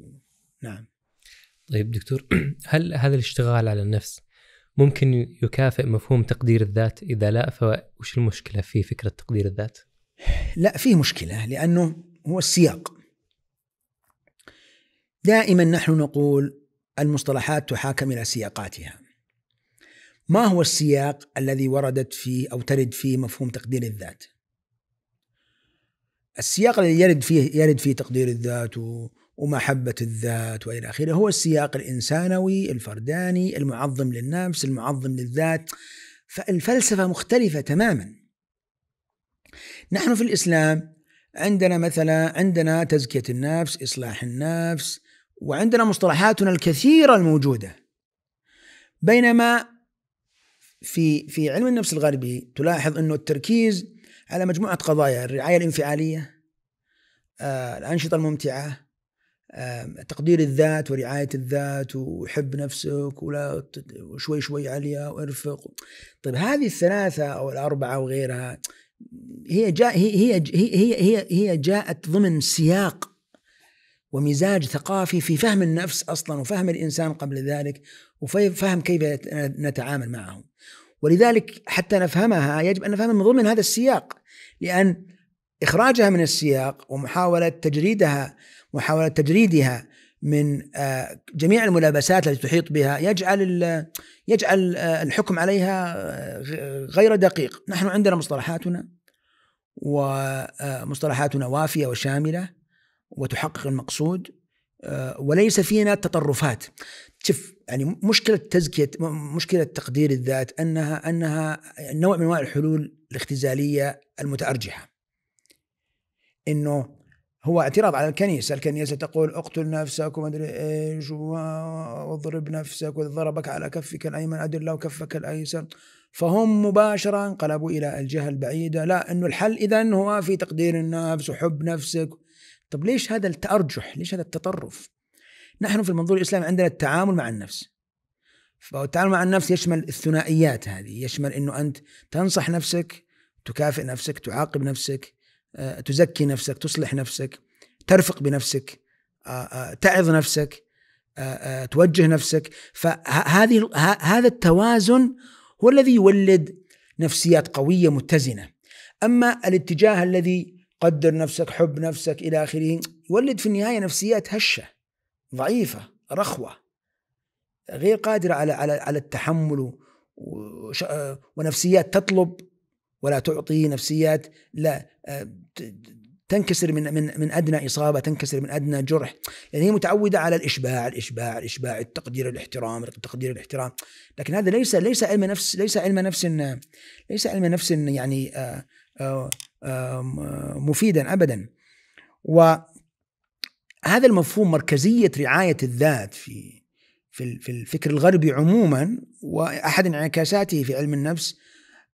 نعم. طيب دكتور هل هذا الاشتغال على النفس ممكن يكافئ مفهوم تقدير الذات؟ اذا لا فوش المشكله في فكره تقدير الذات؟ لا فيه مشكلة لأنه هو السياق دائما نحن نقول المصطلحات تحاكم إلى سياقاتها ما هو السياق الذي وردت فيه أو ترد فيه مفهوم تقدير الذات السياق الذي يرد فيه يرد فيه تقدير الذات ومحبة الذات وإلى آخره هو السياق الإنسانوي الفرداني المعظم للنفس المعظم للذات فالفلسفة مختلفة تماما نحن في الإسلام عندنا مثلا عندنا تزكية النفس إصلاح النفس وعندنا مصطلحاتنا الكثيرة الموجودة بينما في في علم النفس الغربي تلاحظ أنه التركيز على مجموعة قضايا الرعاية الانفعالية آه، الأنشطة الممتعة آه، تقدير الذات ورعاية الذات وحب نفسك ولا وشوي شوي عليها وارفق طيب هذه الثلاثة أو الأربعة وغيرها هي جاء هي هي هي هي, هي جاءت ضمن سياق ومزاج ثقافي في فهم النفس اصلا وفهم الانسان قبل ذلك وفهم كيف نتعامل معه ولذلك حتى نفهمها يجب ان نفهمها من ضمن هذا السياق لان اخراجها من السياق ومحاوله تجريدها محاوله تجريدها من آه، جميع الملابسات التي تحيط بها يجعل يجعل آه، الحكم عليها آه، غير دقيق، نحن عندنا مصطلحاتنا ومصطلحاتنا وافيه وشامله وتحقق المقصود وليس فينا تطرفات. شوف يعني مشكله تزكيه مشكله تقدير الذات انها انها نوع من انواع الحلول الاختزاليه المتارجحه. انه هو اعتراض على الكنيسة الكنيسة تقول اقتل نفسك وما أدري إيش واضرب نفسك وضربك على كفك الأيمن أدل له كفك الأيسر فهم مباشرة انقلبوا إلى الجهة البعيدة لا أنه الحل إذا هو في تقدير النفس وحب نفسك طب ليش هذا التأرجح ليش هذا التطرف نحن في المنظور الإسلامي عندنا التعامل مع النفس فالتعامل مع النفس يشمل الثنائيات هذه يشمل أنه أنت تنصح نفسك تكافئ نفسك تعاقب نفسك آه، تزكي نفسك تصلح نفسك ترفق بنفسك آه، آه، تعظ نفسك توجه نفسك فهذه هذا التوازن هو الذي يولد نفسيات قويه متزنه اما الاتجاه الذي قدر نفسك حب نفسك الى اخره يولد في النهايه نفسيات هشه ضعيفه رخوه غير قادره على على على التحمل ونفسيات تطلب ولا تعطي نفسيات لا آه، تنكسر من من من ادنى اصابه تنكسر من ادنى جرح يعني هي متعوده على الاشباع الاشباع الاشباع التقدير الاحترام التقدير الاحترام لكن هذا ليس ليس علم نفس ليس علم نفس ليس علم نفس يعني آه، آه، مفيدا ابدا وهذا المفهوم مركزيه رعايه الذات في في الفكر الغربي عموما واحد انعكاساته في علم النفس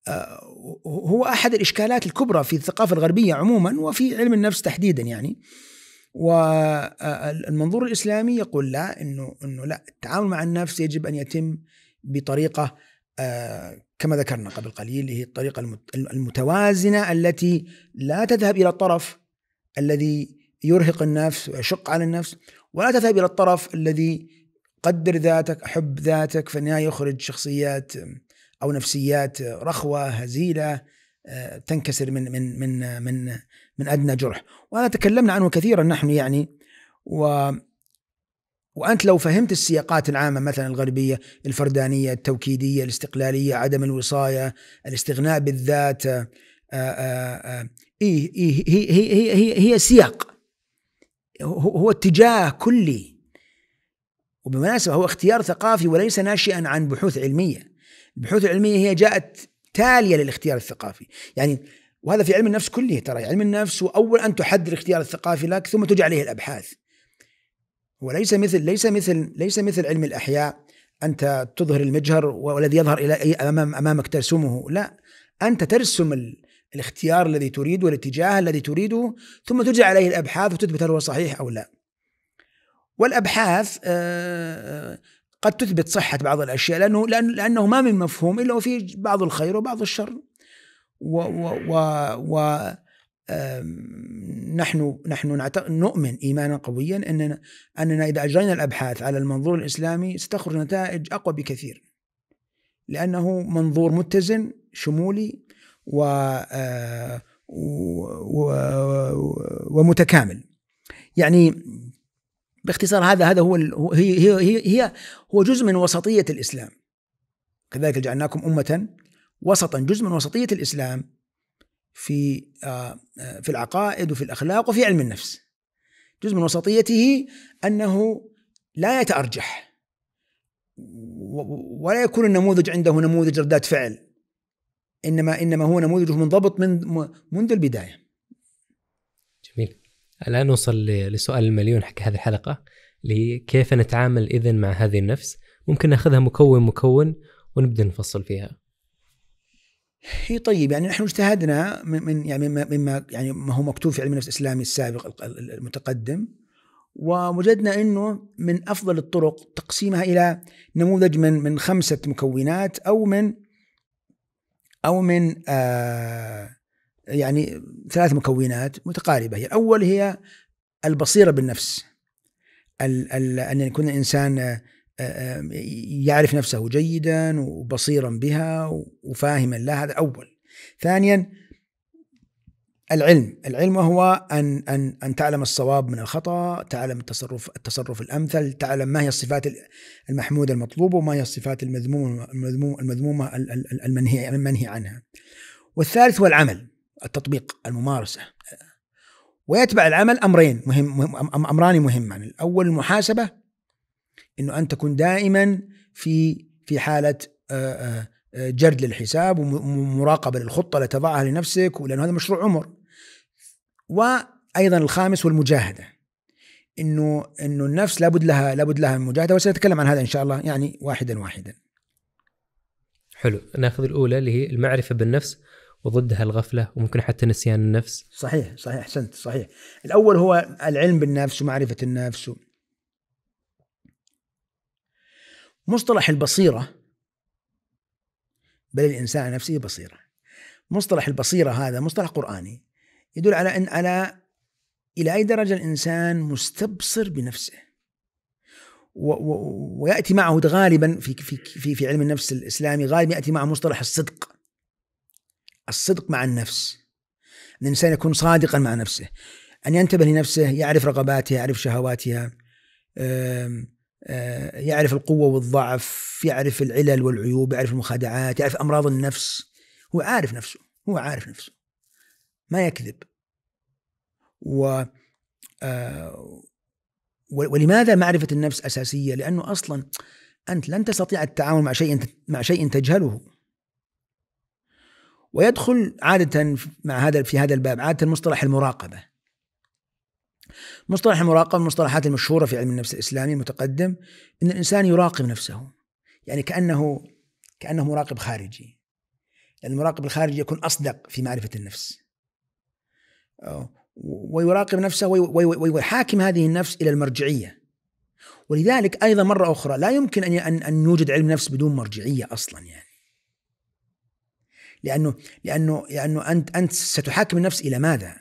آه، هو احد الاشكالات الكبرى في الثقافه الغربيه عموما وفي علم النفس تحديدا يعني والمنظور آه، الاسلامي يقول لا انه انه لا التعامل مع النفس يجب ان يتم بطريقه آه، كما ذكرنا قبل قليل هي الطريقه المتوازنه التي لا تذهب الى الطرف الذي يرهق النفس ويشق على النفس ولا تذهب الى الطرف الذي قدر ذاتك احب ذاتك في النهايه يخرج شخصيات او نفسيات رخوه هزيله آه، تنكسر من من من من من ادنى جرح وانا تكلمنا عنه كثيرا نحن يعني و وانت لو فهمت السياقات العامه مثلا الغربيه الفردانيه التوكيديه الاستقلاليه عدم الوصايه الاستغناء بالذات آه، آه، إيه إيه هي هي هي هي سياق هو اتجاه كلي وبالمناسبه هو اختيار ثقافي وليس ناشئا عن بحوث علميه البحوث العلميه هي جاءت تاليه للاختيار الثقافي يعني وهذا في علم النفس كله ترى علم النفس واول ان تحدد الاختيار الثقافي لك ثم تجعل عليه الابحاث وليس مثل ليس مثل ليس مثل علم الاحياء انت تظهر المجهر والذي يظهر الى امام امامك ترسمه لا انت ترسم الاختيار الذي تريده والاتجاه الذي تريده ثم ترجع عليه الابحاث وتثبت هل هو صحيح او لا والابحاث آه، آه، قد تثبت صحة بعض الأشياء لأنه لأنه ما من مفهوم إلا وفيه بعض الخير وبعض الشر و, و, و, و نحن نحن نؤمن ايمانا قويا اننا اننا اذا اجرينا الابحاث على المنظور الاسلامي ستخرج نتائج اقوى بكثير. لانه منظور متزن شمولي و, آه، و, و ومتكامل. يعني باختصار هذا هذا هو هي هي هي, هي هو جزء من وسطيه الاسلام كذلك جعلناكم امه وسطا جزء من وسطيه الاسلام في آه، آه، في العقائد وفي الاخلاق وفي علم النفس جزء من وسطيته انه لا يتارجح ولا يكون النموذج عنده نموذج ردات فعل انما انما هو نموذج منضبط من منذ البدايه الآن نوصل لسؤال المليون حق هذه الحلقة اللي كيف نتعامل إذا مع هذه النفس ممكن ناخذها مكون مكون ونبدأ نفصل فيها هي طيب يعني نحن اجتهدنا من يعني مما يعني ما هو مكتوب في علم النفس الاسلامي السابق المتقدم ووجدنا انه من افضل الطرق تقسيمها الى نموذج من من خمسه مكونات او من او من آه يعني ثلاث مكونات متقاربة هي الأول هي البصيرة بالنفس ال ال أن يكون الإنسان آه، آه، يعرف نفسه جيدا وبصيرا بها وفاهما لها هذا أول ثانيا العلم العلم وهو أن, أن, أن تعلم الصواب من الخطأ تعلم التصرف, التصرف الأمثل تعلم ما هي الصفات المحمودة المطلوبة وما هي الصفات المذمومة, المذمومة المنهي, المنهي عنها والثالث هو العمل التطبيق الممارسه ويتبع العمل امرين مهم, مهم امران مهمان يعني الاول المحاسبه انه ان تكون دائما في في حاله جرد للحساب ومراقبه للخطه اللي تضعها لنفسك لانه هذا مشروع عمر وايضا الخامس والمجاهده انه انه النفس لابد لها لابد لها من مجاهده وسنتكلم عن هذا ان شاء الله يعني واحدا واحدا حلو ناخذ الاولى اللي هي المعرفه بالنفس وضدها الغفله وممكن حتى نسيان النفس صحيح صحيح احسنت صحيح الاول هو العلم بالنفس ومعرفه النفس و... مصطلح البصيره بل الانسان نفسه بصيره مصطلح البصيره هذا مصطلح قراني يدل على ان على الى اي درجه الانسان مستبصر بنفسه وياتي معه غالبا في في في في علم النفس الاسلامي غالبا ياتي معه مصطلح الصدق الصدق مع النفس أن الإنسان يكون صادقا مع نفسه أن ينتبه لنفسه يعرف رغباتها يعرف شهواتها آه، يعرف القوة والضعف يعرف العلل والعيوب يعرف المخادعات يعرف أمراض النفس هو عارف نفسه هو عارف نفسه ما يكذب و آه، ولماذا معرفة النفس أساسية؟ لأنه أصلا أنت لن تستطيع التعامل مع شيء مع شيء تجهله ويدخل عادة مع هذا في هذا الباب عادة مصطلح المراقبة مصطلح المراقبة من المصطلحات المشهورة في علم النفس الإسلامي المتقدم أن الإنسان يراقب نفسه يعني كأنه كأنه مراقب خارجي يعني المراقب الخارجي يكون أصدق في معرفة النفس ويراقب نفسه ويحاكم هذه النفس إلى المرجعية ولذلك أيضا مرة أخرى لا يمكن أن أن يوجد علم نفس بدون مرجعية أصلا يعني لانه لانه لانه انت انت ستحاكم النفس الى ماذا؟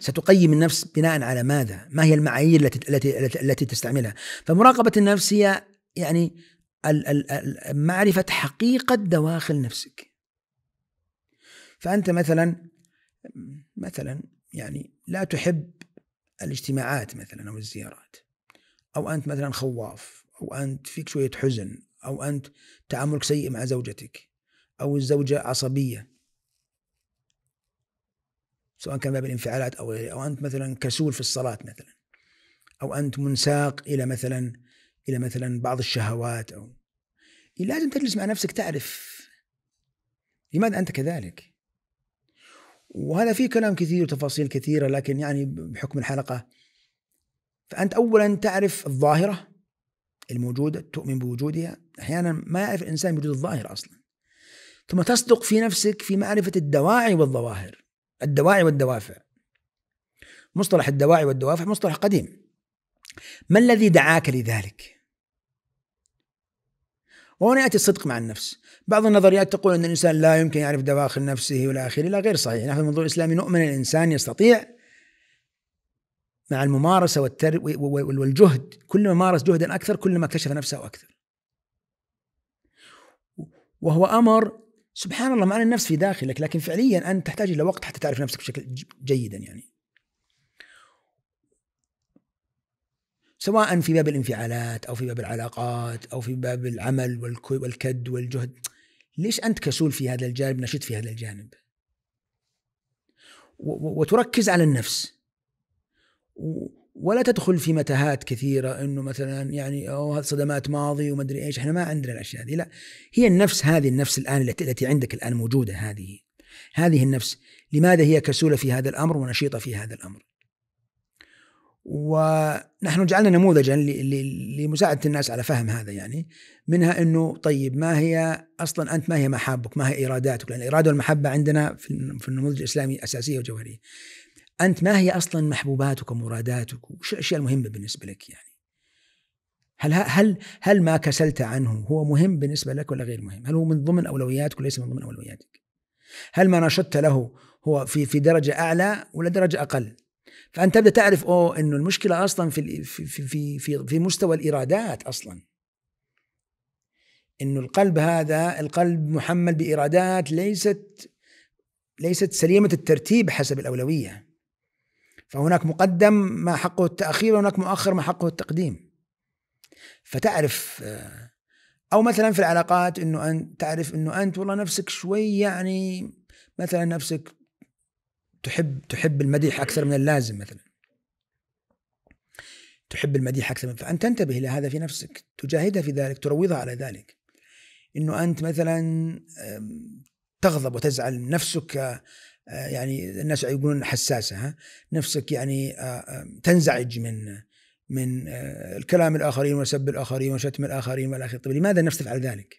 ستقيم النفس بناء على ماذا؟ ما هي المعايير التي التي التي تستعملها؟ فمراقبه النفس هي يعني معرفه حقيقه دواخل نفسك. فانت مثلا مثلا يعني لا تحب الاجتماعات مثلا او الزيارات او انت مثلا خواف او انت فيك شويه حزن او انت تعاملك سيء مع زوجتك أو الزوجة عصبية سواء كان باب الانفعالات أو غيره أو أنت مثلا كسول في الصلاة مثلا أو أنت منساق إلى مثلا إلى مثلا بعض الشهوات أو لازم تجلس مع نفسك تعرف لماذا أنت كذلك وهذا فيه كلام كثير وتفاصيل كثيرة لكن يعني بحكم الحلقة فأنت أولا تعرف الظاهرة الموجودة تؤمن بوجودها أحيانا ما يعرف الإنسان بوجود الظاهرة أصلا ثم تصدق في نفسك في معرفة الدواعي والظواهر الدواعي والدوافع مصطلح الدواعي والدوافع مصطلح قديم ما الذي دعاك لذلك؟ وهنا ياتي الصدق مع النفس بعض النظريات تقول ان الانسان لا يمكن يعرف دواخل نفسه والى اخره لا غير صحيح نحن في المنظور الاسلامي نؤمن أن الانسان يستطيع مع الممارسه والتر... والجهد كلما مارس جهدا اكثر كلما اكتشف نفسه اكثر وهو امر سبحان الله معنى النفس في داخلك لكن فعليا انت تحتاج الى وقت حتى تعرف نفسك بشكل جيدا يعني سواء في باب الانفعالات او في باب العلاقات او في باب العمل والكد والجهد ليش انت كسول في هذا الجانب نشيط في هذا الجانب وتركز على النفس ولا تدخل في متاهات كثيره انه مثلا يعني او صدمات ماضي وما ادري ايش احنا ما عندنا الاشياء هذه لا هي النفس هذه النفس الان التي عندك الان موجوده هذه هذه النفس لماذا هي كسوله في هذا الامر ونشيطه في هذا الامر ونحن جعلنا نموذجا لمساعده الناس على فهم هذا يعني منها انه طيب ما هي اصلا انت ما هي محابك ما هي اراداتك لان الاراده والمحبه عندنا في النموذج الاسلامي اساسيه وجوهريه انت ما هي اصلا محبوباتك ومراداتك وش الاشياء المهمه بالنسبه لك يعني هل هل هل ما كسلت عنه هو مهم بالنسبه لك ولا غير مهم؟ هل هو من ضمن اولوياتك وليس من ضمن اولوياتك؟ هل ما نشطت له هو في في درجه اعلى ولا درجه اقل؟ فانت تبدا تعرف اوه انه المشكله اصلا في في في في, في مستوى الارادات اصلا. انه القلب هذا القلب محمل بارادات ليست ليست سليمه الترتيب حسب الاولويه. فهناك مقدم ما حقه التأخير وهناك مؤخر ما حقه التقديم فتعرف آه، أو مثلا في العلاقات أنه أنت تعرف أنه أنت والله نفسك شوي يعني مثلا نفسك تحب تحب المديح أكثر من اللازم مثلا تحب المديح أكثر من فأنت تنتبه إلى هذا في نفسك تجاهدها في ذلك تروضها على ذلك أنه أنت مثلا تغضب وتزعل نفسك آه، آه، يعني الناس يقولون حساسه ها نفسك يعني آه، آه، تنزعج من من الكلام الاخرين وسب الاخرين وشتم الاخرين والى اخره، طيب لماذا النفس تفعل ذلك؟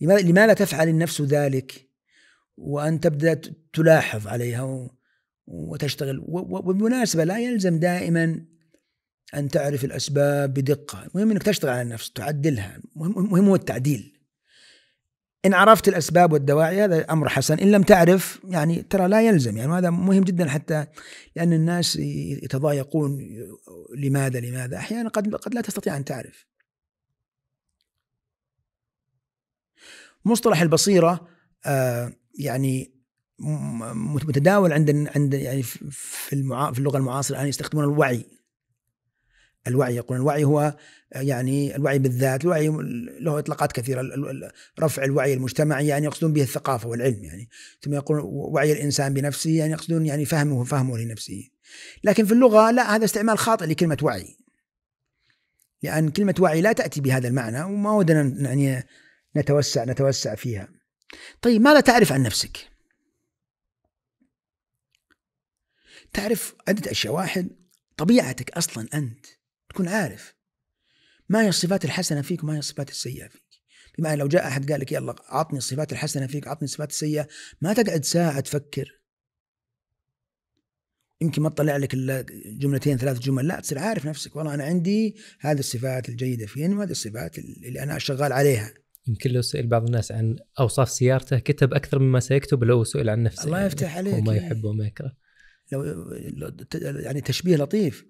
لماذا لما لا تفعل النفس ذلك وان تبدا تلاحظ عليها وتشتغل وبالمناسبه لا يلزم دائما ان تعرف الاسباب بدقه، المهم انك تشتغل على النفس تعدلها، المهم هو التعديل إن عرفت الأسباب والدواعي هذا أمر حسن إن لم تعرف يعني ترى لا يلزم يعني هذا مهم جدا حتى لأن الناس يتضايقون لماذا لماذا أحيانا قد قد لا تستطيع أن تعرف مصطلح البصيرة آه، يعني متداول عند عند يعني في في اللغه المعاصره الان يعني يستخدمون الوعي الوعي يقولون الوعي هو آه، يعني الوعي بالذات الوعي له اطلاقات كثيره رفع الوعي المجتمعي يعني يقصدون به الثقافه والعلم يعني ثم يقولون وعي الانسان بنفسه يعني يقصدون يعني فهمه فهمه لنفسه لكن في اللغه لا هذا استعمال خاطئ لكلمه وعي لان كلمه وعي لا تاتي بهذا المعنى وما ودنا يعني نتوسع نتوسع فيها طيب ماذا تعرف عن نفسك تعرف عده اشياء واحد طبيعتك اصلا انت تكون عارف ما هي الصفات الحسنه فيك وما هي الصفات السيئه فيك بمعنى لو جاء احد قال لك يلا اعطني الصفات الحسنه فيك اعطني الصفات السيئه ما تقعد ساعه تفكر يمكن ما تطلع لك الا جملتين ثلاث جمل لا تصير عارف نفسك والله انا عندي هذه الصفات الجيده فيني وهذه الصفات اللي انا شغال عليها يمكن لو سئل بعض الناس عن اوصاف سيارته كتب اكثر مما سيكتب لو سئل عن نفسه الله يعني يفتح عليك وما يحب وما يكره لو يعني تشبيه لطيف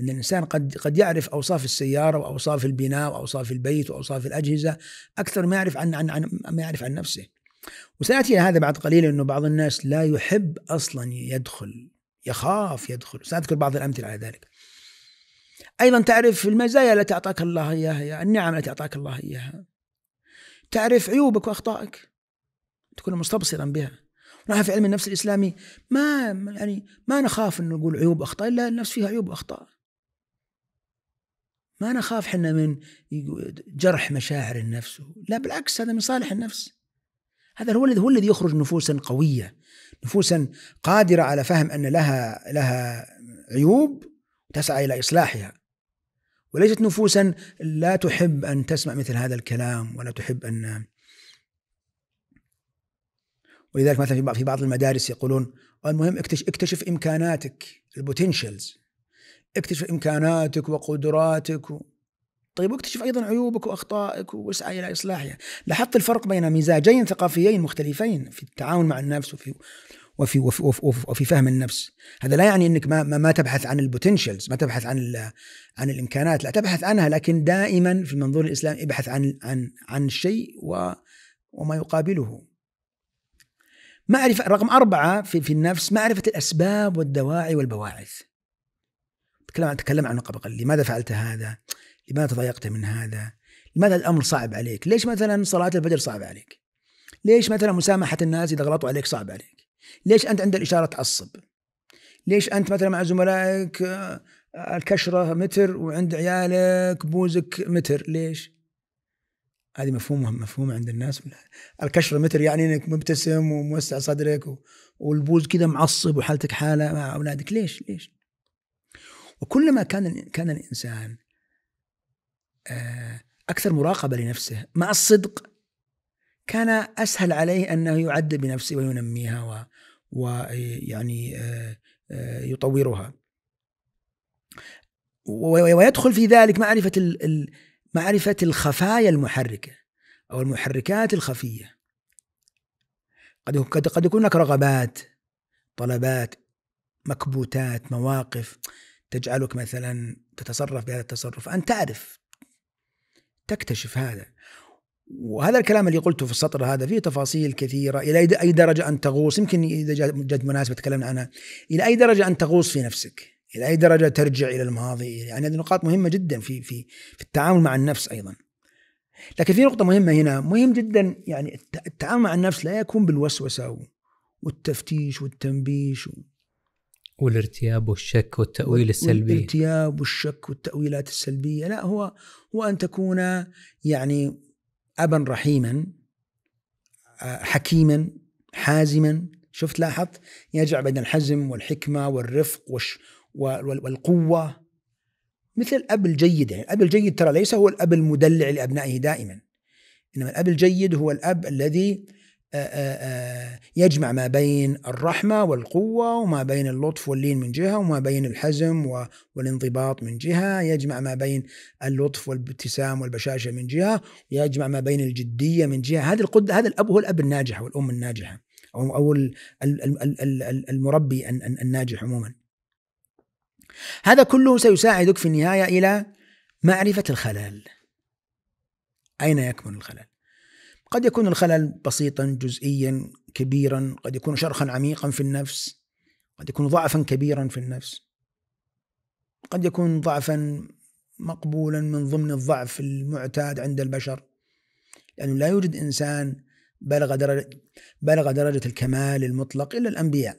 ان الانسان قد قد يعرف اوصاف السياره واوصاف البناء واوصاف البيت واوصاف الاجهزه اكثر ما يعرف عن عن, عن ما يعرف عن نفسه. وسياتي هذا بعد قليل انه بعض الناس لا يحب اصلا يدخل يخاف يدخل ساذكر بعض الامثله على ذلك. ايضا تعرف المزايا التي اعطاك الله اياها النعم التي اعطاك الله اياها. تعرف عيوبك واخطائك تكون مستبصرا بها. نحن في علم النفس الاسلامي ما يعني ما نخاف انه نقول عيوب واخطاء الا النفس فيها عيوب واخطاء ما نخاف حنا من جرح مشاعر النفس لا بالعكس هذا من صالح النفس هذا هو الذي هو الذي يخرج نفوسا قويه نفوسا قادره على فهم ان لها لها عيوب تسعى الى اصلاحها وليست نفوسا لا تحب ان تسمع مثل هذا الكلام ولا تحب ان ولذلك مثلا في بعض المدارس يقولون المهم اكتشف, اكتشف امكاناتك البوتنشلز اكتشف امكاناتك وقدراتك و... طيب واكتشف ايضا عيوبك واخطائك واسعى الى اصلاحها. لاحظت الفرق بين مزاجين ثقافيين مختلفين في التعامل مع النفس وفي وفي وفي, وفي, وفي فهم النفس. هذا لا يعني انك ما ما, ما تبحث عن البوتنشلز، ما تبحث عن عن الامكانات، لا تبحث عنها لكن دائما في منظور الاسلام ابحث عن عن عن الشيء و وما يقابله. معرفة رقم أربعة في, في النفس معرفة الأسباب والدواعي والبواعث اتكلم تكلم عنه قبل لماذا فعلت هذا؟ لماذا تضايقت من هذا؟ لماذا الامر صعب عليك؟ ليش مثلا صلاه الفجر صعبه عليك؟ ليش مثلا مسامحه الناس اذا غلطوا عليك صعبه عليك؟ ليش انت عند الاشاره تعصب؟ ليش انت مثلا مع زملائك آه، الكشره متر وعند عيالك بوزك متر ليش؟ هذه مفهوم مفهومة عند الناس الكشرة متر يعني انك مبتسم وموسع صدرك والبوز كذا معصب وحالتك حالة مع اولادك ليش ليش؟ وكلما كان كان الانسان آه، اكثر مراقبه لنفسه مع الصدق كان اسهل عليه انه يعد بنفسه وينميها ويعني آه، آه، يطورها ويدخل في ذلك معرفه معرفه الخفايا المحركه او المحركات الخفيه قد قد يكون هناك رغبات طلبات مكبوتات مواقف تجعلك مثلا تتصرف بهذا التصرف أن تعرف تكتشف هذا وهذا الكلام اللي قلته في السطر هذا فيه تفاصيل كثيرة إلى أي درجة أن تغوص يمكن إذا جت مناسبة تكلمنا عنها إلى أي درجة أن تغوص في نفسك إلى أي درجة ترجع إلى الماضي يعني هذه نقاط مهمة جدا في في في التعامل مع النفس أيضا لكن في نقطة مهمة هنا مهم جدا يعني التعامل مع النفس لا يكون بالوسوسة والتفتيش والتنبيش والارتياب والشك والتأويل السلبي الارتياب والشك والتأويلات السلبية لا هو هو أن تكون يعني أبا رحيما آه، حكيما حازما شفت لاحظت يجع بين الحزم والحكمة والرفق والش والقوة مثل الأب الجيد يعني الأب الجيد ترى ليس هو الأب المدلع لأبنائه دائما إنما الأب الجيد هو الأب الذي آه، آه، آه، يجمع ما بين الرحمة والقوة وما بين اللطف واللين من جهة وما بين الحزم والانضباط من جهة يجمع ما بين اللطف والابتسام والبشاشة من جهة يجمع ما بين الجدية من جهة هذا القد هذا الأب هو الأب الناجح والأم الناجحة أو أو المربي الناجح عموما هذا كله سيساعدك في النهاية إلى معرفة الخلل أين يكمن الخلل قد يكون الخلل بسيطا جزئيا كبيرا قد يكون شرخا عميقا في النفس قد يكون ضعفا كبيرا في النفس قد يكون ضعفا مقبولا من ضمن الضعف المعتاد عند البشر لأنه لا يوجد إنسان بلغ درجة, بلغ درجة الكمال المطلق إلا الأنبياء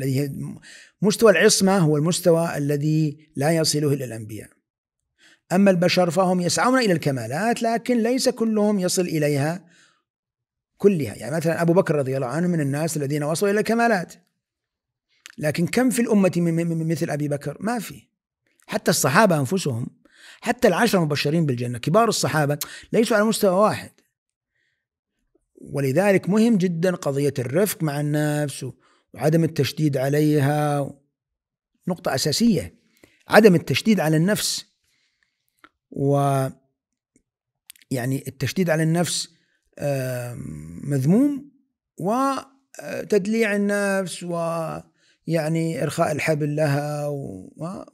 الذي مستوى العصمة هو المستوى الذي لا يصله إلا الأنبياء أما البشر فهم يسعون إلى الكمالات لكن ليس كلهم يصل إليها كلها يعني مثلا أبو بكر رضي الله عنه من الناس الذين وصلوا إلى الكمالات لكن كم في الأمة من مثل أبي بكر ما في حتى الصحابة أنفسهم حتى العشرة المبشرين بالجنة كبار الصحابة ليسوا على مستوى واحد ولذلك مهم جدا قضية الرفق مع النفس وعدم التشديد عليها نقطة أساسية عدم التشديد على النفس و يعني التشديد على النفس مذموم وتدليع آه، النفس ويعني إرخاء الحبل لها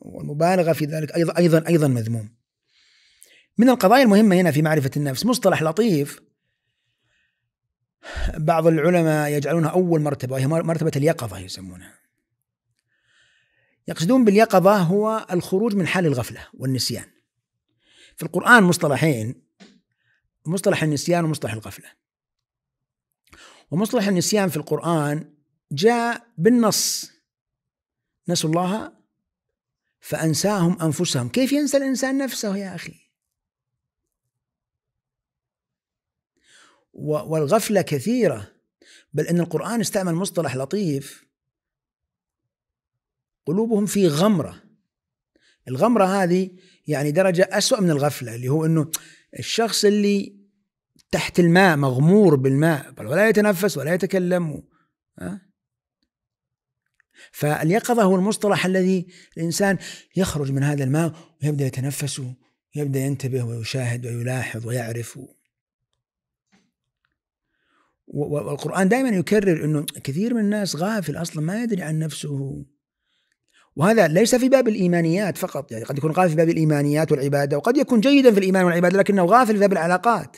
والمبالغة في ذلك أيضا أيضا أيضا مذموم من القضايا المهمة هنا في معرفة النفس مصطلح لطيف بعض العلماء يجعلونها أول مرتبة وهي مرتبة اليقظة يسمونها يقصدون باليقظة هو الخروج من حال الغفلة والنسيان في القرآن مصطلحين مصطلح النسيان ومصطلح الغفلة ومصطلح النسيان في القرآن جاء بالنص نسوا الله فأنساهم أنفسهم كيف ينسى الإنسان نفسه يا أخي والغفلة كثيرة بل أن القرآن استعمل مصطلح لطيف قلوبهم في غمرة الغمرة هذه يعني درجه اسوا من الغفله اللي هو انه الشخص اللي تحت الماء مغمور بالماء بل ولا يتنفس ولا يتكلم أه؟ فاليقظة هو المصطلح الذي الإنسان يخرج من هذا الماء ويبدأ يتنفس ويبدأ ينتبه ويشاهد ويلاحظ ويعرف والقرآن دائما يكرر أنه كثير من الناس غافل أصلا ما يدري عن نفسه وهذا ليس في باب الايمانيات فقط يعني قد يكون غافل في باب الايمانيات والعباده وقد يكون جيدا في الايمان والعباده لكنه غافل في باب العلاقات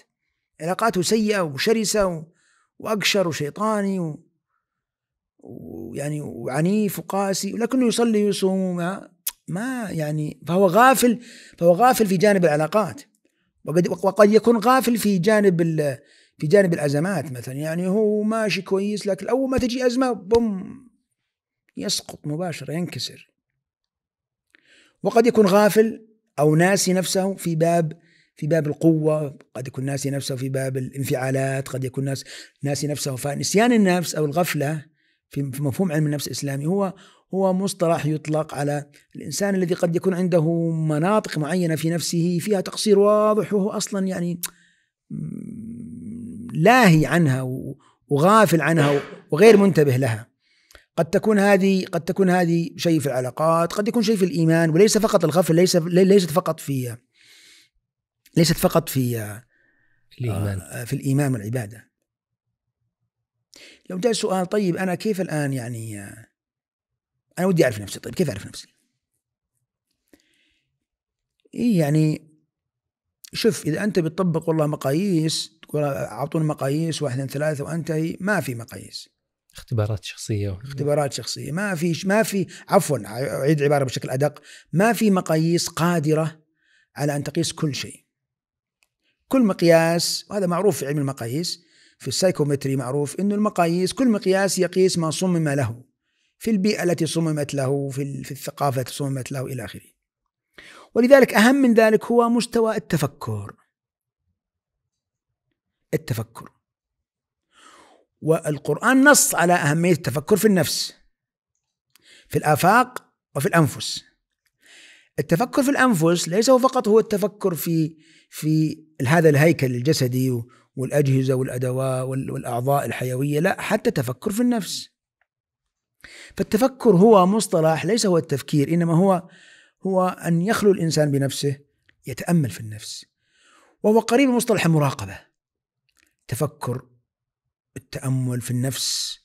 علاقاته سيئه وشرسه واقشر وشيطاني و... ويعني وعنيف وقاسي لكنه يصلي ويصوم ما, ما يعني فهو غافل فهو غافل في جانب العلاقات وقد وقد يكون غافل في جانب ال... في جانب الازمات مثلا يعني هو ماشي كويس لكن اول ما تجي ازمه بوم يسقط مباشرة ينكسر وقد يكون غافل أو ناسي نفسه في باب في باب القوة قد يكون ناسي نفسه في باب الانفعالات قد يكون ناس ناسي نفسه فنسيان النفس أو الغفلة في مفهوم علم النفس الإسلامي هو هو مصطلح يطلق على الإنسان الذي قد يكون عنده مناطق معينة في نفسه فيها تقصير واضح وهو أصلا يعني لاهي عنها وغافل عنها وغير منتبه لها قد تكون هذه قد تكون هذه شيء في العلاقات قد يكون شيء في الايمان وليس فقط الغفله ليس ليست فقط في ليست فقط في الإيمان. آه، في الايمان والعباده لو جاء سؤال طيب انا كيف الان يعني آه، انا ودي اعرف نفسي طيب كيف اعرف نفسي إيه يعني شوف اذا انت بتطبق والله مقاييس تقول اعطونا مقاييس واحد اثنين ثلاثه وانتهي ما في مقاييس اختبارات شخصيه اختبارات شخصيه ما في ما في عفوا اعيد العباره بشكل ادق ما في مقاييس قادره على ان تقيس كل شيء كل مقياس وهذا معروف في علم المقاييس في السايكومتري معروف انه المقاييس كل مقياس يقيس ما صمم له في البيئه التي صممت له في, في الثقافه التي صممت له الى اخره ولذلك اهم من ذلك هو مستوى التفكر التفكر والقرآن نص على أهمية التفكر في النفس في الآفاق وفي الأنفس التفكر في الأنفس ليس فقط هو التفكر في في هذا الهيكل الجسدي والأجهزة والأدوات والأعضاء الحيوية لا حتى تفكر في النفس فالتفكر هو مصطلح ليس هو التفكير إنما هو هو أن يخلو الإنسان بنفسه يتأمل في النفس وهو قريب مصطلح المراقبة تفكر التامل في النفس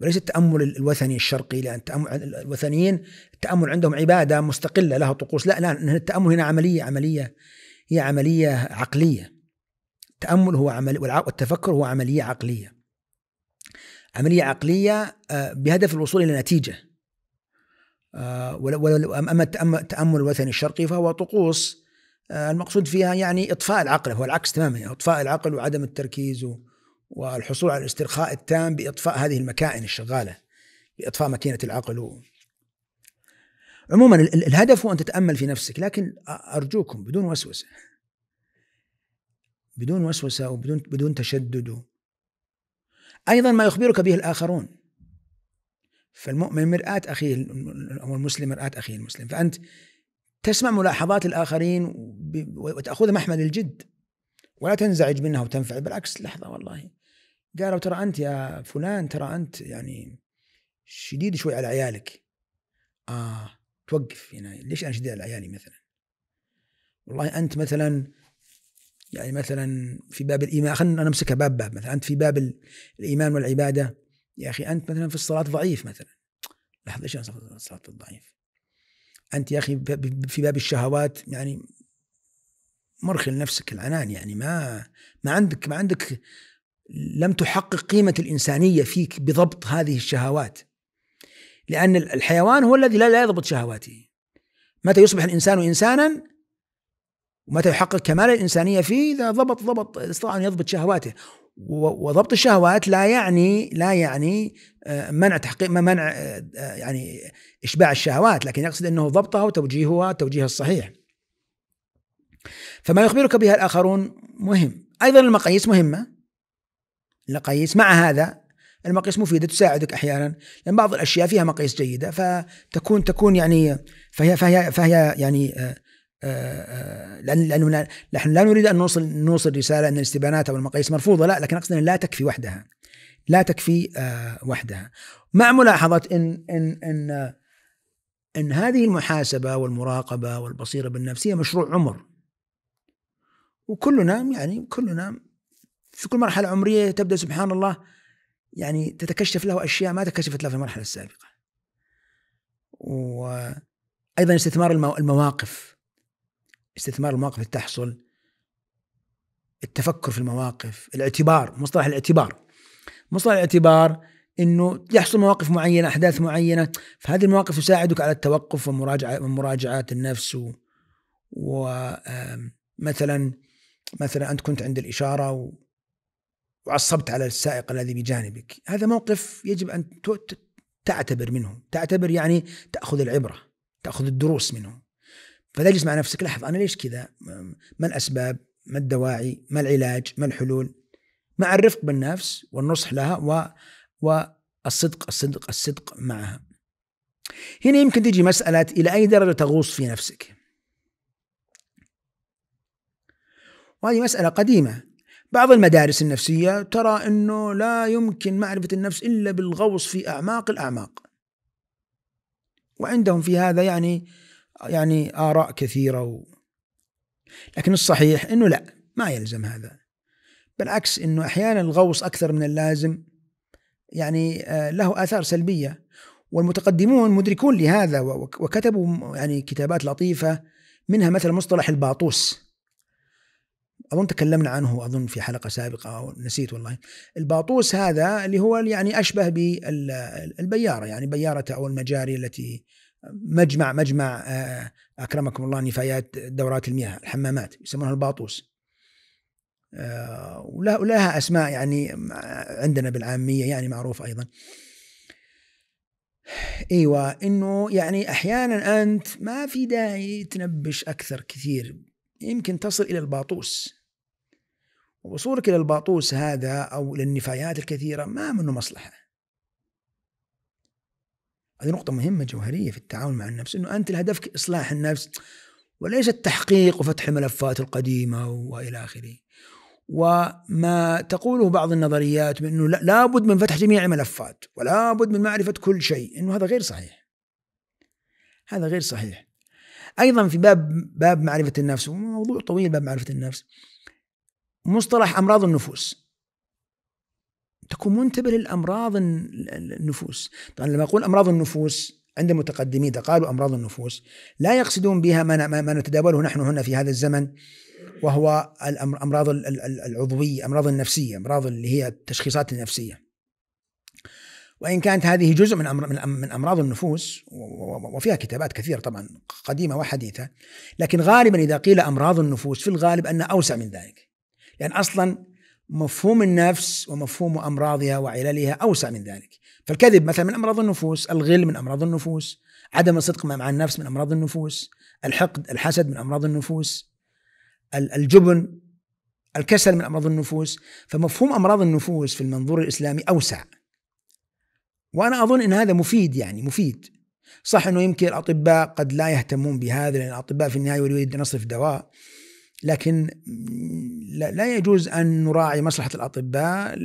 وليس التامل الوثني الشرقي التأمل الوثنيين التامل عندهم عباده مستقله لها طقوس لا لا التامل هنا عمليه عمليه هي عمليه عقليه التامل هو عمل والتفكر هو عمليه عقليه عمليه عقليه آه، بهدف الوصول الى نتيجه آه، اما التامل الوثني الشرقي فهو طقوس آه، المقصود فيها يعني اطفاء العقل هو العكس تماما يعني اطفاء العقل وعدم التركيز و والحصول على الاسترخاء التام باطفاء هذه المكائن الشغاله باطفاء ماكينه العقل و... عموما الهدف هو ان تتامل في نفسك لكن ارجوكم بدون وسوسه بدون وسوسه وبدون بدون تشدد ايضا ما يخبرك به الاخرون فالمؤمن مرآة أخيه أو المسلم مرآة أخيه المسلم فأنت تسمع ملاحظات الآخرين وتأخذها محمل الجد ولا تنزعج منها وتنفعل بالعكس لحظة والله قالوا ترى انت يا فلان ترى انت يعني شديد شوي على عيالك اه توقف هنا ليش انا شديد على عيالي مثلا والله انت مثلا يعني مثلا في باب الايمان خلينا نمسكها باب باب مثلا انت في باب الايمان والعباده يا اخي انت مثلا في الصلاه ضعيف مثلا لحظه ايش الصلاه الضعيف انت يا اخي في باب الشهوات يعني مرخي لنفسك العنان يعني ما ما عندك ما عندك لم تحقق قيمة الإنسانية فيك بضبط هذه الشهوات لأن الحيوان هو الذي لا يضبط شهواته متى يصبح الإنسان إنسانا ومتى يحقق كمال الإنسانية فيه إذا ضبط ضبط استطاع أن يضبط شهواته وضبط الشهوات لا يعني لا يعني آه، منع تحقيق منع آه، آه، يعني إشباع الشهوات لكن يقصد أنه ضبطها وتوجيهها التوجيه الصحيح فما يخبرك بها الآخرون مهم أيضا المقاييس مهمة المقاييس مع هذا المقاييس مفيده تساعدك احيانا لان بعض الاشياء فيها مقاييس جيده فتكون تكون يعني فهي فهي فهي يعني آه، آه، آه، لان نحن لا نريد ان نوصل نوصل رساله ان الاستبانات او المقاييس مرفوضه لا لكن اقصد لا تكفي وحدها لا تكفي وحدها مع ملاحظه ان ان ان ان هذه المحاسبه والمراقبه والبصيره بالنفس هي مشروع عمر وكلنا يعني كلنا في كل مرحله عمريه تبدا سبحان الله يعني تتكشف له اشياء ما تكشفت له في المرحله السابقه. وايضا استثمار المواقف استثمار المواقف اللي تحصل التفكر في المواقف الاعتبار مصطلح الاعتبار مصطلح الاعتبار انه يحصل مواقف معينه احداث معينه فهذه المواقف تساعدك على التوقف ومراجعه ومراجعه النفس و ومثلا مثلا انت كنت عند الاشاره وعصبت على السائق الذي بجانبك هذا موقف يجب أن تعتبر منه تعتبر يعني تأخذ العبرة تأخذ الدروس منه فتجلس مع نفسك لحظة أنا ليش كذا ما الأسباب ما الدواعي ما العلاج ما الحلول مع الرفق بالنفس والنصح لها و... والصدق الصدق الصدق معها هنا يمكن تجي مسألة إلى أي درجة تغوص في نفسك وهذه مسألة قديمة بعض المدارس النفسية ترى أنه لا يمكن معرفة النفس إلا بالغوص في أعماق الأعماق وعندهم في هذا يعني يعني آراء كثيرة و... لكن الصحيح أنه لا ما يلزم هذا بالعكس أنه أحيانا الغوص أكثر من اللازم يعني آه، له آثار سلبية والمتقدمون مدركون لهذا وكتبوا يعني كتابات لطيفة منها مثل مصطلح الباطوس اظن تكلمنا عنه اظن في حلقه سابقه او نسيت والله الباطوس هذا اللي هو يعني اشبه بالبياره يعني بيارته او المجاري التي مجمع مجمع آه، اكرمكم الله نفايات دورات المياه الحمامات يسمونها الباطوس آه، ولها اسماء يعني عندنا بالعاميه يعني معروفه ايضا ايوه انه يعني احيانا انت ما في داعي تنبش اكثر كثير يمكن تصل إلى الباطوس ووصولك إلى الباطوس هذا أو إلى النفايات الكثيرة ما منه مصلحة هذه نقطة مهمة جوهرية في التعامل مع النفس أنه أنت هدفك إصلاح النفس وليس التحقيق وفتح الملفات القديمة وإلى آخره وما تقوله بعض النظريات من أنه لابد من فتح جميع الملفات ولابد من معرفة كل شيء أنه هذا غير صحيح هذا غير صحيح ايضا في باب باب معرفه النفس موضوع طويل باب معرفه النفس مصطلح امراض النفوس تكون منتبه للامراض النفوس طبعا لما اقول امراض النفوس عند المتقدمين اذا قالوا امراض النفوس لا يقصدون بها ما ما نتداوله نحن هنا في هذا الزمن وهو الامراض العضويه، امراض النفسيه، امراض اللي هي التشخيصات النفسيه. وان كانت هذه جزء من أمر من امراض النفوس وفيها كتابات كثيره طبعا قديمه وحديثه لكن غالبا اذا قيل امراض النفوس في الغالب ان اوسع من ذلك لان اصلا مفهوم النفس ومفهوم امراضها وعللها اوسع من ذلك فالكذب مثلا من امراض النفوس الغل من امراض النفوس عدم الصدق مع النفس من امراض النفوس الحقد الحسد من امراض النفوس الجبن الكسل من امراض النفوس فمفهوم امراض النفوس في المنظور الاسلامي اوسع وانا اظن ان هذا مفيد يعني مفيد صح انه يمكن الاطباء قد لا يهتمون بهذا لان الاطباء في النهايه يريد ان يصرف دواء لكن لا يجوز ان نراعي مصلحه الاطباء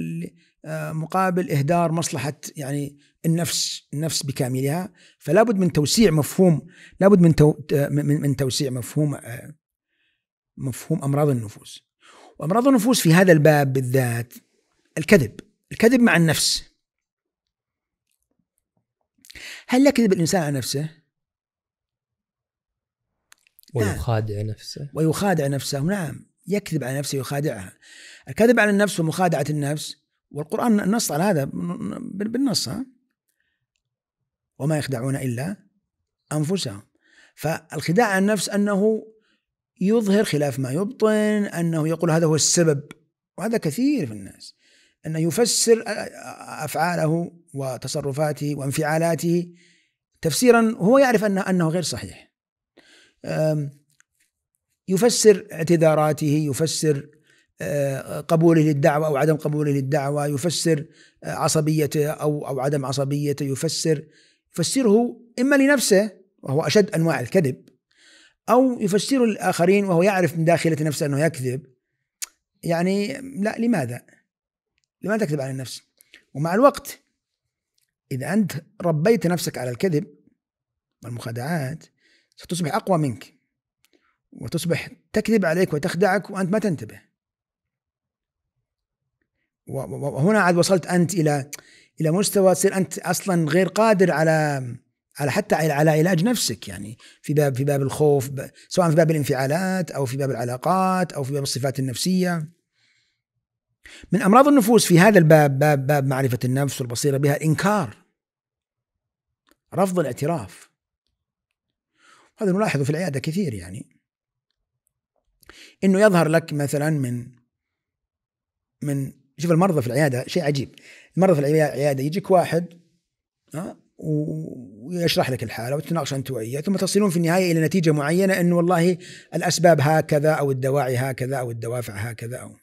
آه، مقابل اهدار مصلحه يعني النفس النفس بكاملها فلا بد من توسيع مفهوم لا بد من تو آه، من توسيع مفهوم آه، مفهوم امراض النفوس وامراض النفوس في هذا الباب بالذات الكذب الكذب مع النفس هل يكذب كذب الإنسان على نفسه؟ نعم. ويخادع نفسه ويخادع نفسه نعم يكذب على نفسه ويخادعها الكذب على النفس ومخادعة النفس والقرآن نص على هذا بالنص ها؟ وما يخدعون إلا أنفسهم فالخداع على النفس أنه يظهر خلاف ما يبطن أنه يقول هذا هو السبب وهذا كثير في الناس أنه يفسر أفعاله وتصرفاته وانفعالاته تفسيرا هو يعرف أنه, أنه غير صحيح يفسر اعتذاراته يفسر آه، قبوله للدعوة أو عدم قبوله للدعوة يفسر آه، عصبيته أو أو عدم عصبيته يفسر يفسره إما لنفسه وهو أشد أنواع الكذب أو يفسره للآخرين وهو يعرف من داخلة نفسه أنه يكذب يعني لا لماذا؟ لماذا تكذب على النفس؟ ومع الوقت إذا أنت ربيت نفسك على الكذب والمخادعات ستصبح أقوى منك وتصبح تكذب عليك وتخدعك وأنت ما تنتبه وهنا عاد وصلت أنت إلى إلى مستوى تصير أنت أصلا غير قادر على على حتى على علاج نفسك يعني في باب في باب الخوف سواء في باب الانفعالات او في باب العلاقات او في باب الصفات النفسيه من امراض النفوس في هذا الباب باب باب معرفه النفس والبصيره بها انكار رفض الاعتراف هذا نلاحظه في العيادة كثير يعني انه يظهر لك مثلا من من شوف المرضى في العيادة شيء عجيب المرضى في العيادة يجيك واحد ها آه، ويشرح لك الحاله وتناقش انت وياه ثم تصلون في النهايه الى نتيجه معينه انه والله الاسباب هكذا او الدواعي هكذا او الدوافع هكذا او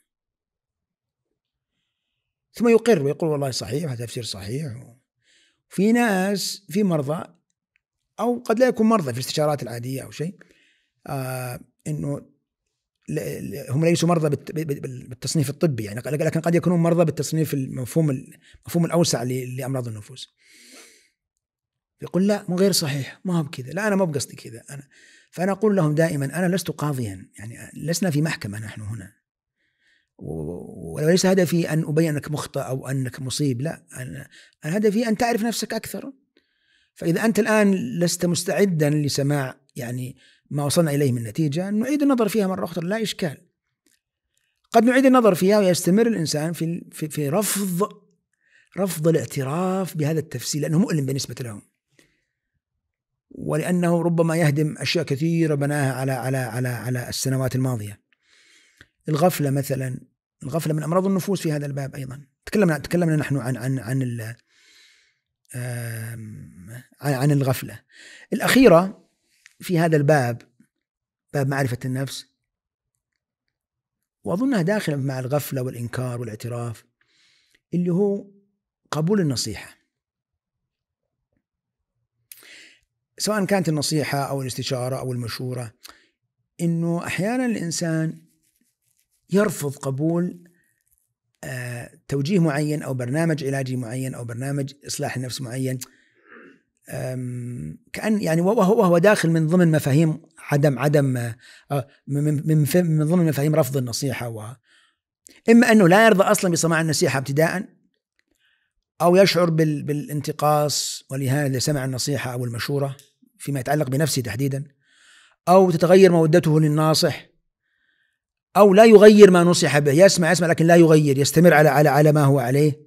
ثم يقر ويقول والله صحيح هذا تفسير صحيح في ناس في مرضى او قد لا يكون مرضى في الاستشارات العاديه او شيء آه انه هم ليسوا مرضى بالتصنيف الطبي يعني لكن قد يكونون مرضى بالتصنيف المفهوم المفهوم الاوسع لامراض النفوس. يقول لا مو غير صحيح ما هو بكذا لا انا ما بقصدي كذا انا فانا اقول لهم دائما انا لست قاضيا يعني لسنا في محكمه نحن هنا وليس هدفي ان ابين انك مخطئ او انك مصيب لا انا هدفي ان تعرف نفسك اكثر فاذا انت الان لست مستعدا لسماع يعني ما وصلنا اليه من نتيجه نعيد النظر فيها مره اخرى لا اشكال قد نعيد النظر فيها ويستمر الانسان في في, في رفض رفض الاعتراف بهذا التفسير لانه مؤلم بالنسبه لهم ولانه ربما يهدم اشياء كثيره بناها على على على على السنوات الماضيه الغفله مثلا الغفله من امراض النفوس في هذا الباب ايضا تكلمنا تكلمنا نحن عن عن عن ال عن, عن الغفله الاخيره في هذا الباب باب معرفه النفس واظنها داخله مع الغفله والانكار والاعتراف اللي هو قبول النصيحه سواء كانت النصيحه او الاستشاره او المشوره انه احيانا الانسان يرفض قبول آه، توجيه معين او برنامج علاجي معين او برنامج اصلاح النفس معين كان يعني وهو وهو داخل من ضمن مفاهيم عدم عدم آه، من من ضمن مفاهيم رفض النصيحه و اما انه لا يرضى اصلا بسماع النصيحه ابتداء او يشعر بالانتقاص والاهانه لسمع النصيحه او المشوره فيما يتعلق بنفسه تحديدا او تتغير مودته للناصح أو لا يغير ما نصح به يسمع يسمع لكن لا يغير يستمر على على على ما هو عليه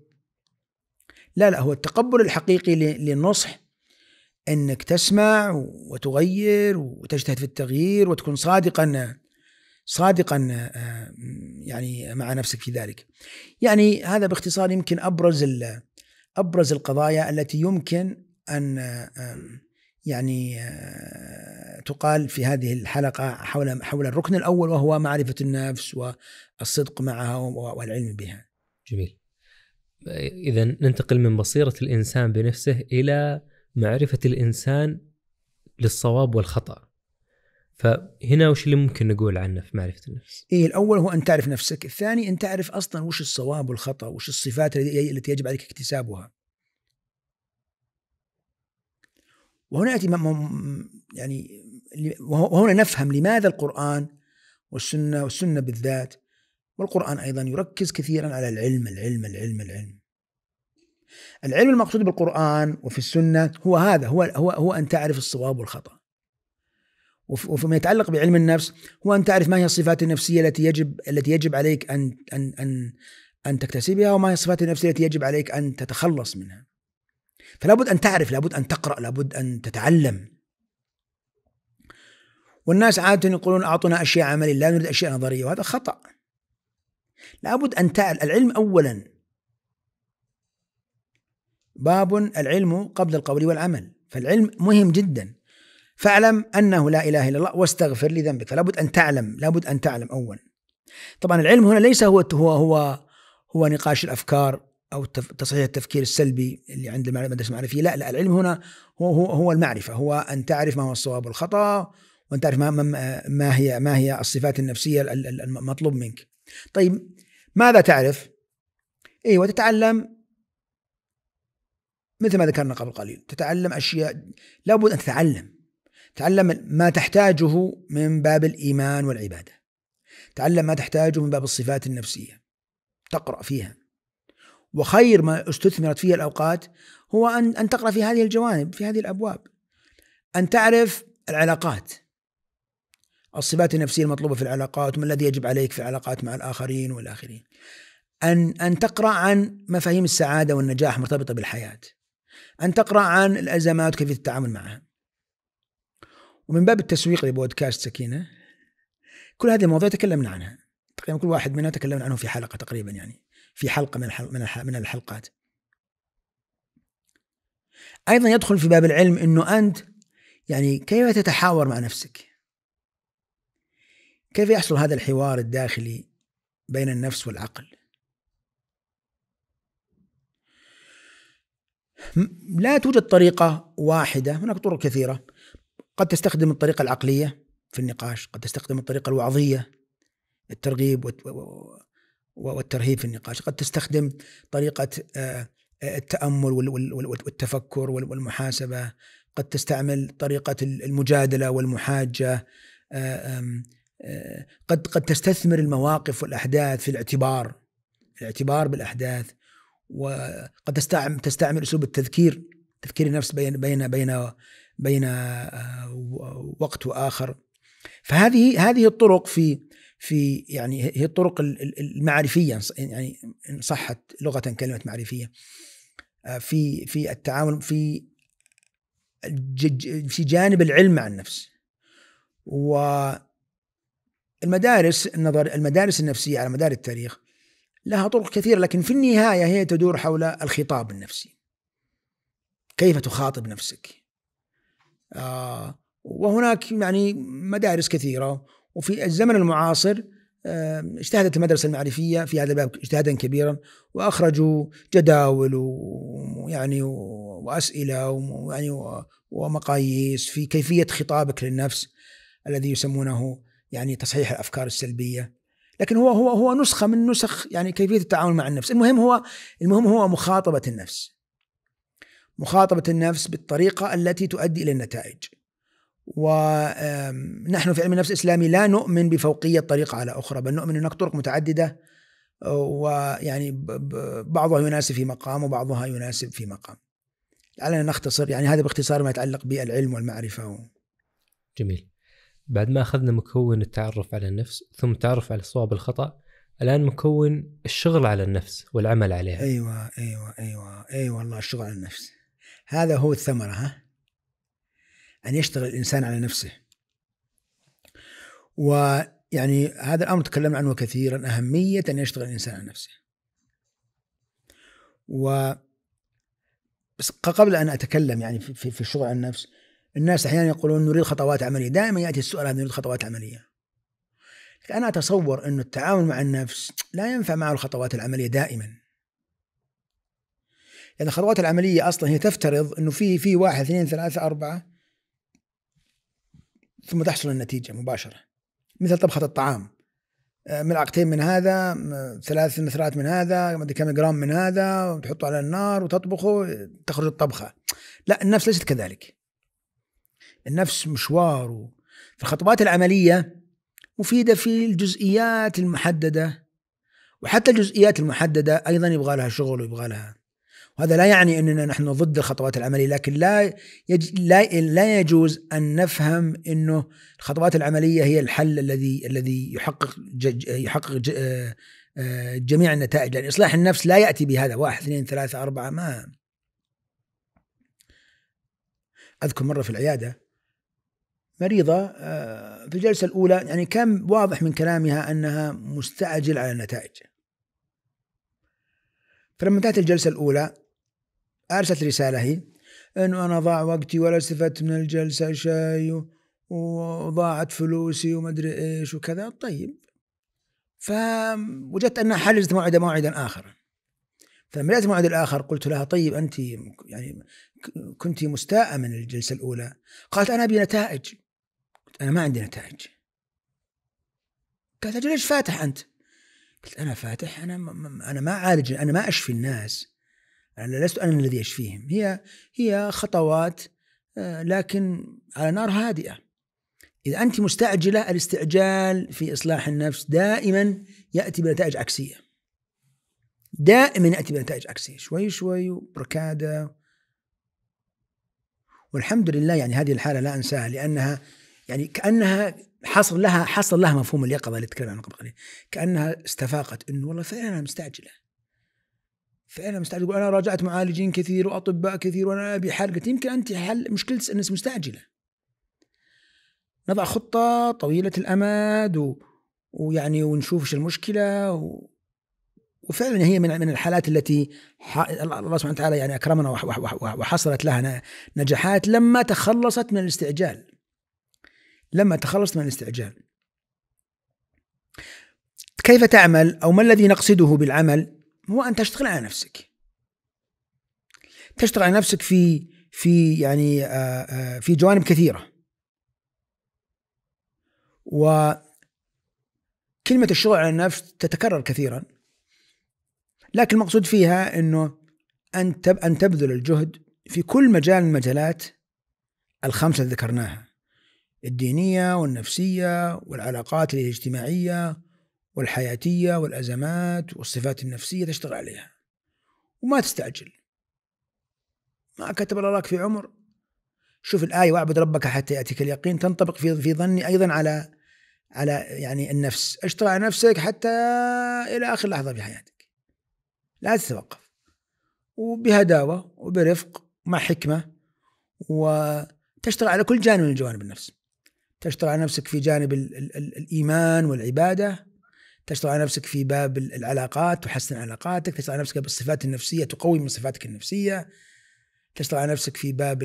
لا لا هو التقبل الحقيقي للنصح أنك تسمع وتغير وتجتهد في التغيير وتكون صادقا صادقا آه، يعني مع نفسك في ذلك يعني هذا باختصار يمكن أبرز أبرز القضايا التي يمكن أن آه، يعني آه، تقال في هذه الحلقة حول حول الركن الأول وهو معرفة النفس والصدق معها والعلم بها. جميل. إذا ننتقل من بصيرة الإنسان بنفسه إلى معرفة الإنسان للصواب والخطأ. فهنا وش اللي ممكن نقول عنه في معرفة النفس؟ إيه الأول هو أن تعرف نفسك، الثاني أن تعرف أصلا وش الصواب والخطأ، وش الصفات التي يجب عليك اكتسابها. وهنا يأتي يعني وهنا نفهم لماذا القرآن والسنة والسنة بالذات والقرآن أيضا يركز كثيرا على العلم العلم العلم العلم العلم المقصود بالقرآن وفي السنة هو هذا هو هو هو أن تعرف الصواب والخطأ وفيما يتعلق بعلم النفس هو أن تعرف ما هي الصفات النفسية التي يجب التي يجب عليك أن أن أن أن تكتسبها وما هي الصفات النفسية التي يجب عليك أن تتخلص منها فلا بد أن تعرف لا بد أن تقرأ لا بد أن تتعلم والناس عادة يقولون أعطونا أشياء عملية لا نريد أشياء نظرية وهذا خطأ لابد أن تعلم العلم أولا باب العلم قبل القول والعمل فالعلم مهم جدا فاعلم أنه لا إله إلا الله واستغفر لذنبك فلابد أن تعلم لابد أن تعلم أولا طبعا العلم هنا ليس هو هو هو, هو نقاش الأفكار او تصحيح التفكير السلبي اللي عند المدرسه المعرفيه لا لا العلم هنا هو هو, هو المعرفه هو ان تعرف ما هو الصواب والخطا وان تعرف ما, ما هي ما هي الصفات النفسيه المطلوب منك طيب ماذا تعرف ايوه تتعلم مثل ما ذكرنا قبل قليل تتعلم اشياء لابد ان تتعلم تعلم ما تحتاجه من باب الايمان والعباده تعلم ما تحتاجه من باب الصفات النفسيه تقرا فيها وخير ما استثمرت فيه الأوقات هو أن أن تقرأ في هذه الجوانب في هذه الأبواب أن تعرف العلاقات الصفات النفسية المطلوبة في العلاقات وما الذي يجب عليك في العلاقات مع الآخرين والآخرين أن أن تقرأ عن مفاهيم السعادة والنجاح مرتبطة بالحياة أن تقرأ عن الأزمات وكيفية التعامل معها ومن باب التسويق لبودكاست سكينة كل هذه المواضيع تكلمنا عنها تقريبا كل واحد منها تكلمنا عنه في حلقة تقريبا يعني في حلقه من من الحلقات ايضا يدخل في باب العلم انه انت يعني كيف تتحاور مع نفسك كيف يحصل هذا الحوار الداخلي بين النفس والعقل لا توجد طريقة واحدة هناك طرق كثيرة قد تستخدم الطريقة العقلية في النقاش قد تستخدم الطريقة الوعظية الترغيب والترهيب في النقاش قد تستخدم طريقة آه، آه، التأمل والتفكر والمحاسبة قد تستعمل طريقة المجادلة والمحاجة آه، قد قد تستثمر المواقف والأحداث في الاعتبار الاعتبار بالأحداث وقد تستعمل تستعمل أسلوب التذكير تذكير النفس بين بين بين بين وقت وآخر فهذه هذه الطرق في في يعني هي الطرق المعرفيه يعني ان صحت لغه كلمه معرفيه آه، في في التعامل في في جانب العلم عن النفس والمدارس النظر المدارس النفسيه على مدار التاريخ لها طرق كثيره لكن في النهايه هي تدور حول الخطاب النفسي كيف تخاطب نفسك آه وهناك يعني مدارس كثيره وفي الزمن المعاصر اجتهدت المدرسة المعرفية في هذا الباب اجتهادا كبيرا وأخرجوا جداول ويعني وأسئلة ويعني ومقاييس في كيفية خطابك للنفس الذي يسمونه يعني تصحيح الأفكار السلبية لكن هو هو هو نسخة من نسخ يعني كيفية التعامل مع النفس المهم هو المهم هو مخاطبة النفس مخاطبة النفس بالطريقة التي تؤدي إلى النتائج ونحن في علم النفس الإسلامي لا نؤمن بفوقية طريقة على أخرى بل نؤمن هناك طرق متعددة ويعني بعضها يناسب في مقام وبعضها يناسب في مقام لعلنا نختصر يعني هذا باختصار ما يتعلق بالعلم والمعرفة و... جميل بعد ما أخذنا مكون التعرف على النفس ثم التعرف على الصواب والخطأ الآن مكون الشغل على النفس والعمل عليها أيوة أيوة أيوة أي أيوة والله الشغل على النفس هذا هو الثمرة ها أن يشتغل الإنسان على نفسه ويعني هذا الأمر تكلمنا عنه كثيرا أهمية أن يشتغل الإنسان على نفسه و بس قبل أن أتكلم يعني في, في الشغل على النفس الناس أحيانا يقولون نريد خطوات عملية دائما يأتي السؤال هذا نريد خطوات عملية أنا أتصور أن التعامل مع النفس لا ينفع معه الخطوات العملية دائما لأن يعني الخطوات العملية أصلا هي تفترض أنه في في واحد اثنين ثلاثة أربعة ثم تحصل النتيجة مباشرة مثل طبخة الطعام آه، ملعقتين من هذا ثلاث مثلات من هذا مدري كم جرام من هذا وتحطه على النار وتطبخه تخرج الطبخة لا النفس ليست كذلك النفس مشوار في الخطوات العملية مفيدة في الجزئيات المحددة وحتى الجزئيات المحددة أيضا يبغى لها شغل ويبغى لها وهذا لا يعني اننا نحن ضد الخطوات العمليه لكن لا يج... لا لا يجوز ان نفهم انه الخطوات العمليه هي الحل الذي الذي يحقق جج... يحقق ج... آه، آه، جميع النتائج لان يعني اصلاح النفس لا ياتي بهذا واحد اثنين ثلاثه اربعه ما اذكر مره في العياده مريضه آه، في الجلسه الاولى يعني كان واضح من كلامها انها مستعجل على النتائج فلما انتهت الجلسه الاولى ارسلت رساله هي انه انا ضاع وقتي ولا استفدت من الجلسه شيء وضاعت فلوسي وما ادري ايش وكذا طيب فوجدت انها حجزت موعدا موعدا اخر فلما جاءت الموعد الاخر قلت لها طيب انت يعني كنت مستاءه من الجلسه الاولى قالت انا ابي نتائج قلت انا ما عندي نتائج قالت اجل ليش فاتح انت؟ قلت انا فاتح انا ما انا ما اعالج انا ما اشفي الناس أنا لست أنا الذي أشفيهم هي هي خطوات آه، لكن على نار هادئة إذا أنت مستعجلة الاستعجال في إصلاح النفس دائما يأتي بنتائج عكسية دائما يأتي بنتائج عكسية شوي شوي بركادة والحمد لله يعني هذه الحالة لا أنساها لأنها يعني كأنها حصل لها حصل لها مفهوم اليقظة اللي تكلمنا عنه قبل قليل كأنها استفاقت أنه والله فعلا أنا مستعجلة فانا مستعجل انا راجعت معالجين كثير واطباء كثير وانا ابي قلت يمكن انت حل مشكله الناس مستعجله نضع خطه طويله الامد و... ويعني ونشوف ايش المشكله و... وفعلا هي من من الحالات التي الله سبحانه وتعالى يعني اكرمنا وحصلت لها نجاحات لما تخلصت من الاستعجال لما تخلصت من الاستعجال كيف تعمل او ما الذي نقصده بالعمل هو ان تشتغل على نفسك تشتغل على نفسك في في يعني آه، آه، في جوانب كثيره وكلمة الشغل على النفس تتكرر كثيرا لكن المقصود فيها أنه أن أن تبذل الجهد في كل مجال من المجالات الخمسة اللي ذكرناها الدينية والنفسية والعلاقات الاجتماعية والحياتية والأزمات والصفات النفسية تشتغل عليها وما تستعجل ما كتب الله لك في عمر شوف الآية واعبد ربك حتى يأتيك اليقين تنطبق في في ظني أيضا على على يعني النفس اشتغل على نفسك حتى إلى آخر لحظة في حياتك لا تتوقف وبهداوة وبرفق مع حكمة وتشتغل على كل جانب من جوانب النفس تشتغل على نفسك في جانب الإيمان والعبادة تشتغل على نفسك في باب العلاقات تحسن علاقاتك تشتغل على نفسك بالصفات النفسيه تقوي من صفاتك النفسيه تشتغل على نفسك في باب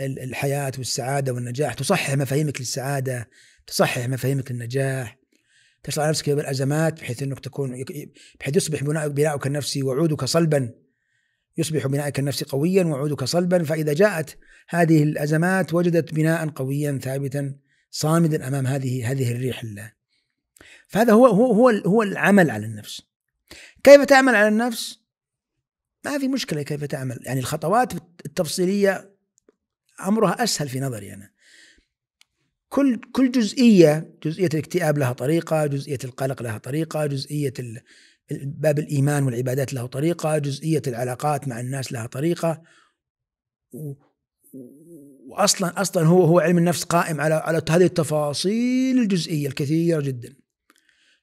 الحياه والسعاده والنجاح تصحح مفاهيمك للسعاده تصحح مفاهيمك للنجاح تشتغل على نفسك في باب الازمات بحيث انك تكون بحيث يصبح بناؤك النفسي وعودك صلبا يصبح بناءك النفسي قويا وعودك صلبا فاذا جاءت هذه الازمات وجدت بناء قويا ثابتا صامدا امام هذه هذه الريح الله فهذا هو هو هو هو العمل على النفس كيف تعمل على النفس ما في مشكله كيف تعمل يعني الخطوات التفصيليه امرها اسهل في نظري انا كل كل جزئيه جزئيه الاكتئاب لها طريقه جزئيه القلق لها طريقه جزئيه باب الايمان والعبادات له طريقه جزئيه العلاقات مع الناس لها طريقه واصلا اصلا هو هو علم النفس قائم على على هذه التفاصيل الجزئيه الكثيره جدا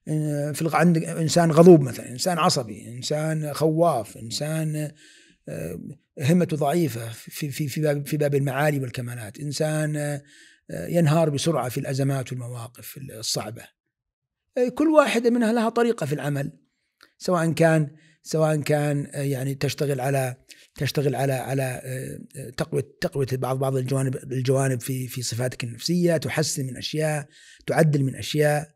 آه، في عند عندك انسان غضوب مثلا انسان عصبي انسان خواف انسان آه، همته ضعيفه في في في باب, في باب المعالي والكمالات انسان آه، ينهار بسرعه في الازمات والمواقف الصعبه كل واحده منها لها طريقه في العمل سواء كان سواء كان يعني تشتغل على تشتغل على على تقويه تقويه بعض بعض الجوانب الجوانب في في صفاتك النفسيه تحسن من اشياء تعدل من اشياء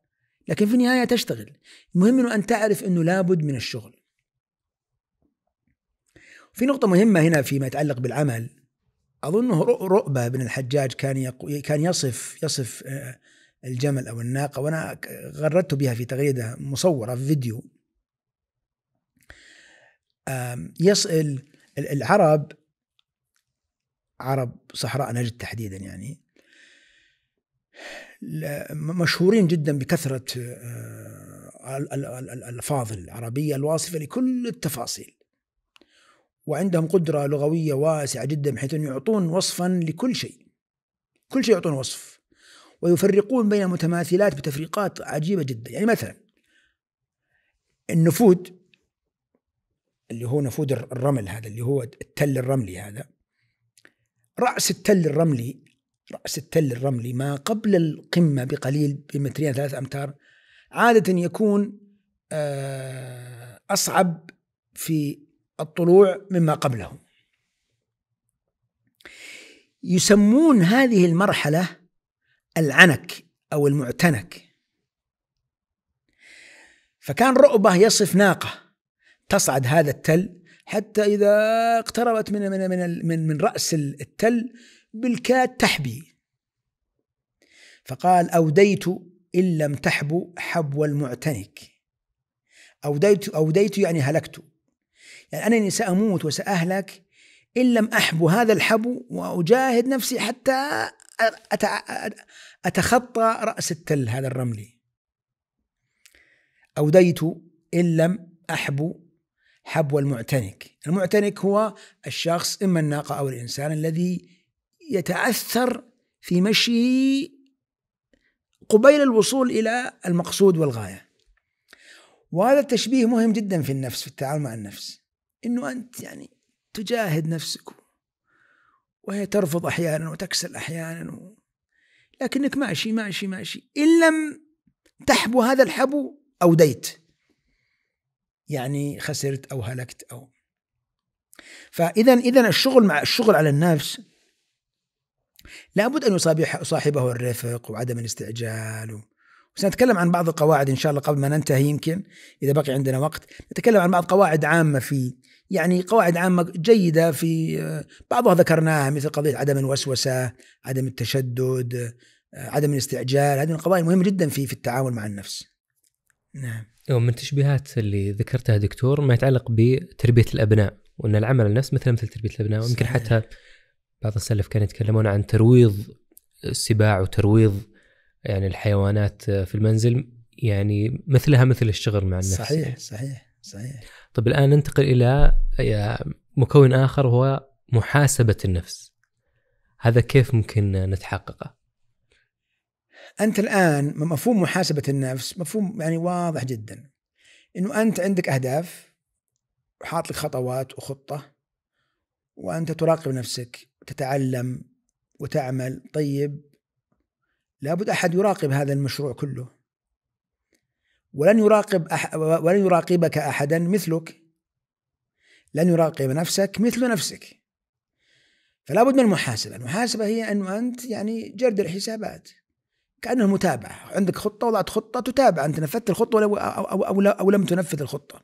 لكن في النهاية تشتغل المهم أنه أن تعرف أنه لابد من الشغل في نقطة مهمة هنا فيما يتعلق بالعمل أظنه رؤبة بن الحجاج كان كان يصف يصف آه، الجمل أو الناقة وأنا غردت بها في تغريدة مصورة في فيديو يسأل العرب عرب صحراء نجد تحديدا يعني مشهورين جدا بكثرة آه، الألفاظ العربية الواصفة لكل التفاصيل وعندهم قدرة لغوية واسعة جدا بحيث أن يعطون وصفا لكل شيء كل شيء يعطون وصف ويفرقون بين متماثلات بتفريقات عجيبة جدا يعني مثلا النفود اللي هو نفود الرمل هذا اللي هو التل الرملي هذا رأس التل الرملي رأس التل الرملي ما قبل القمة بقليل بمترين ثلاثة أمتار عادة يكون آه، أصعب في الطلوع مما قبله يسمون هذه المرحلة العنك أو المعتنك فكان رؤبة يصف ناقة تصعد هذا التل حتى إذا اقتربت من من من, من رأس التل بالكاد تحبي فقال أوديت إن لم تحبو حبو المعتنك أوديت, أوديت يعني هلكت يعني أنني سأموت وسأهلك إن لم أحبو هذا الحبو وأجاهد نفسي حتى أتخطى رأس التل هذا الرملي أوديت إن لم أحبو حبو المعتنك المعتنك هو الشخص إما الناقة أو الإنسان الذي يتأثر في مشيه قبيل الوصول إلى المقصود والغاية وهذا التشبيه مهم جدا في النفس في التعامل مع النفس انه انت يعني تجاهد نفسك وهي ترفض احيانا وتكسل احيانا و... لكنك ماشي ماشي ماشي ان لم تحبو هذا الحبو اوديت يعني خسرت او هلكت او فاذا اذا الشغل مع الشغل على النفس لابد أن يصاحبه الرفق وعدم الاستعجال و... وسنتكلم عن بعض القواعد إن شاء الله قبل ما ننتهي يمكن إذا بقي عندنا وقت نتكلم عن بعض قواعد عامة في يعني قواعد عامة جيدة في آه، بعضها ذكرناها مثل قضية عدم الوسوسة عدم التشدد آه، عدم الاستعجال هذه من القضايا المهمة جدا في في التعامل مع النفس نعم ومن التشبيهات اللي ذكرتها دكتور ما يتعلق بتربية الأبناء وأن العمل النفس مثل مثل تربية الأبناء ويمكن حتى بعض السلف كانوا يتكلمون عن ترويض السباع وترويض يعني الحيوانات في المنزل يعني مثلها مثل الشغل مع النفس صحيح صحيح صحيح طيب الان ننتقل الى مكون اخر هو محاسبه النفس هذا كيف ممكن نتحققه انت الان مفهوم محاسبه النفس مفهوم يعني واضح جدا انه انت عندك اهداف وحاط لك خطوات وخطه وانت تراقب نفسك تتعلم وتعمل طيب لابد احد يراقب هذا المشروع كله ولن يراقب أح... ولن يراقبك احدا مثلك لن يراقب نفسك مثل نفسك فلا بد من المحاسبه، المحاسبه هي انه انت يعني جرد الحسابات كانه متابعه، عندك خطه وضعت خطه تتابع انت نفذت الخطه أو أو, أو, أو لم تنفذ الخطه.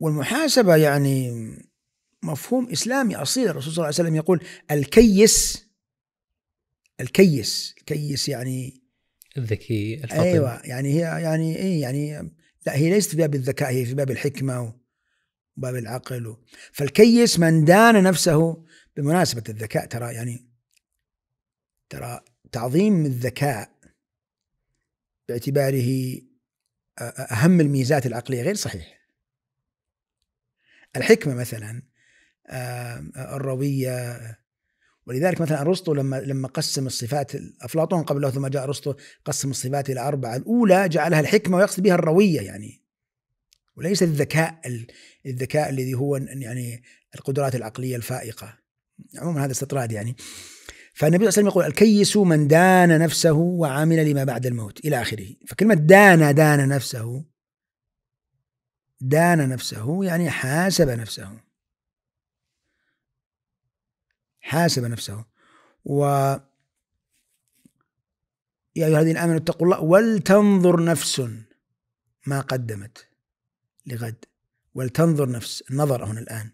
والمحاسبه يعني مفهوم إسلامي أصيل الرسول صلى الله عليه وسلم يقول الكيس الكيس الكيس يعني الذكي الفطن أيوة يعني هي يعني إيه يعني لا هي ليست في باب الذكاء هي في باب الحكمة وباب العقل فالكيس من دان نفسه بمناسبة الذكاء ترى يعني ترى تعظيم الذكاء باعتباره أهم الميزات العقلية غير صحيح الحكمة مثلا آه، الرويه ولذلك مثلا ارسطو لما لما قسم الصفات افلاطون قبله ثم جاء ارسطو قسم الصفات الى اربعه الاولى جعلها الحكمه ويقصد بها الرويه يعني وليس الذكاء الذكاء الذي هو يعني القدرات العقليه الفائقه عموما هذا استطراد يعني فالنبي صلى الله عليه وسلم يقول الكيس من دان نفسه وعمل لما بعد الموت الى اخره فكلمه دان دان نفسه دان نفسه يعني حاسب نفسه حاسب نفسه و يا أيها الذين آمنوا اتقوا الله ولتنظر نفس ما قدمت لغد ولتنظر نفس النظر هنا الآن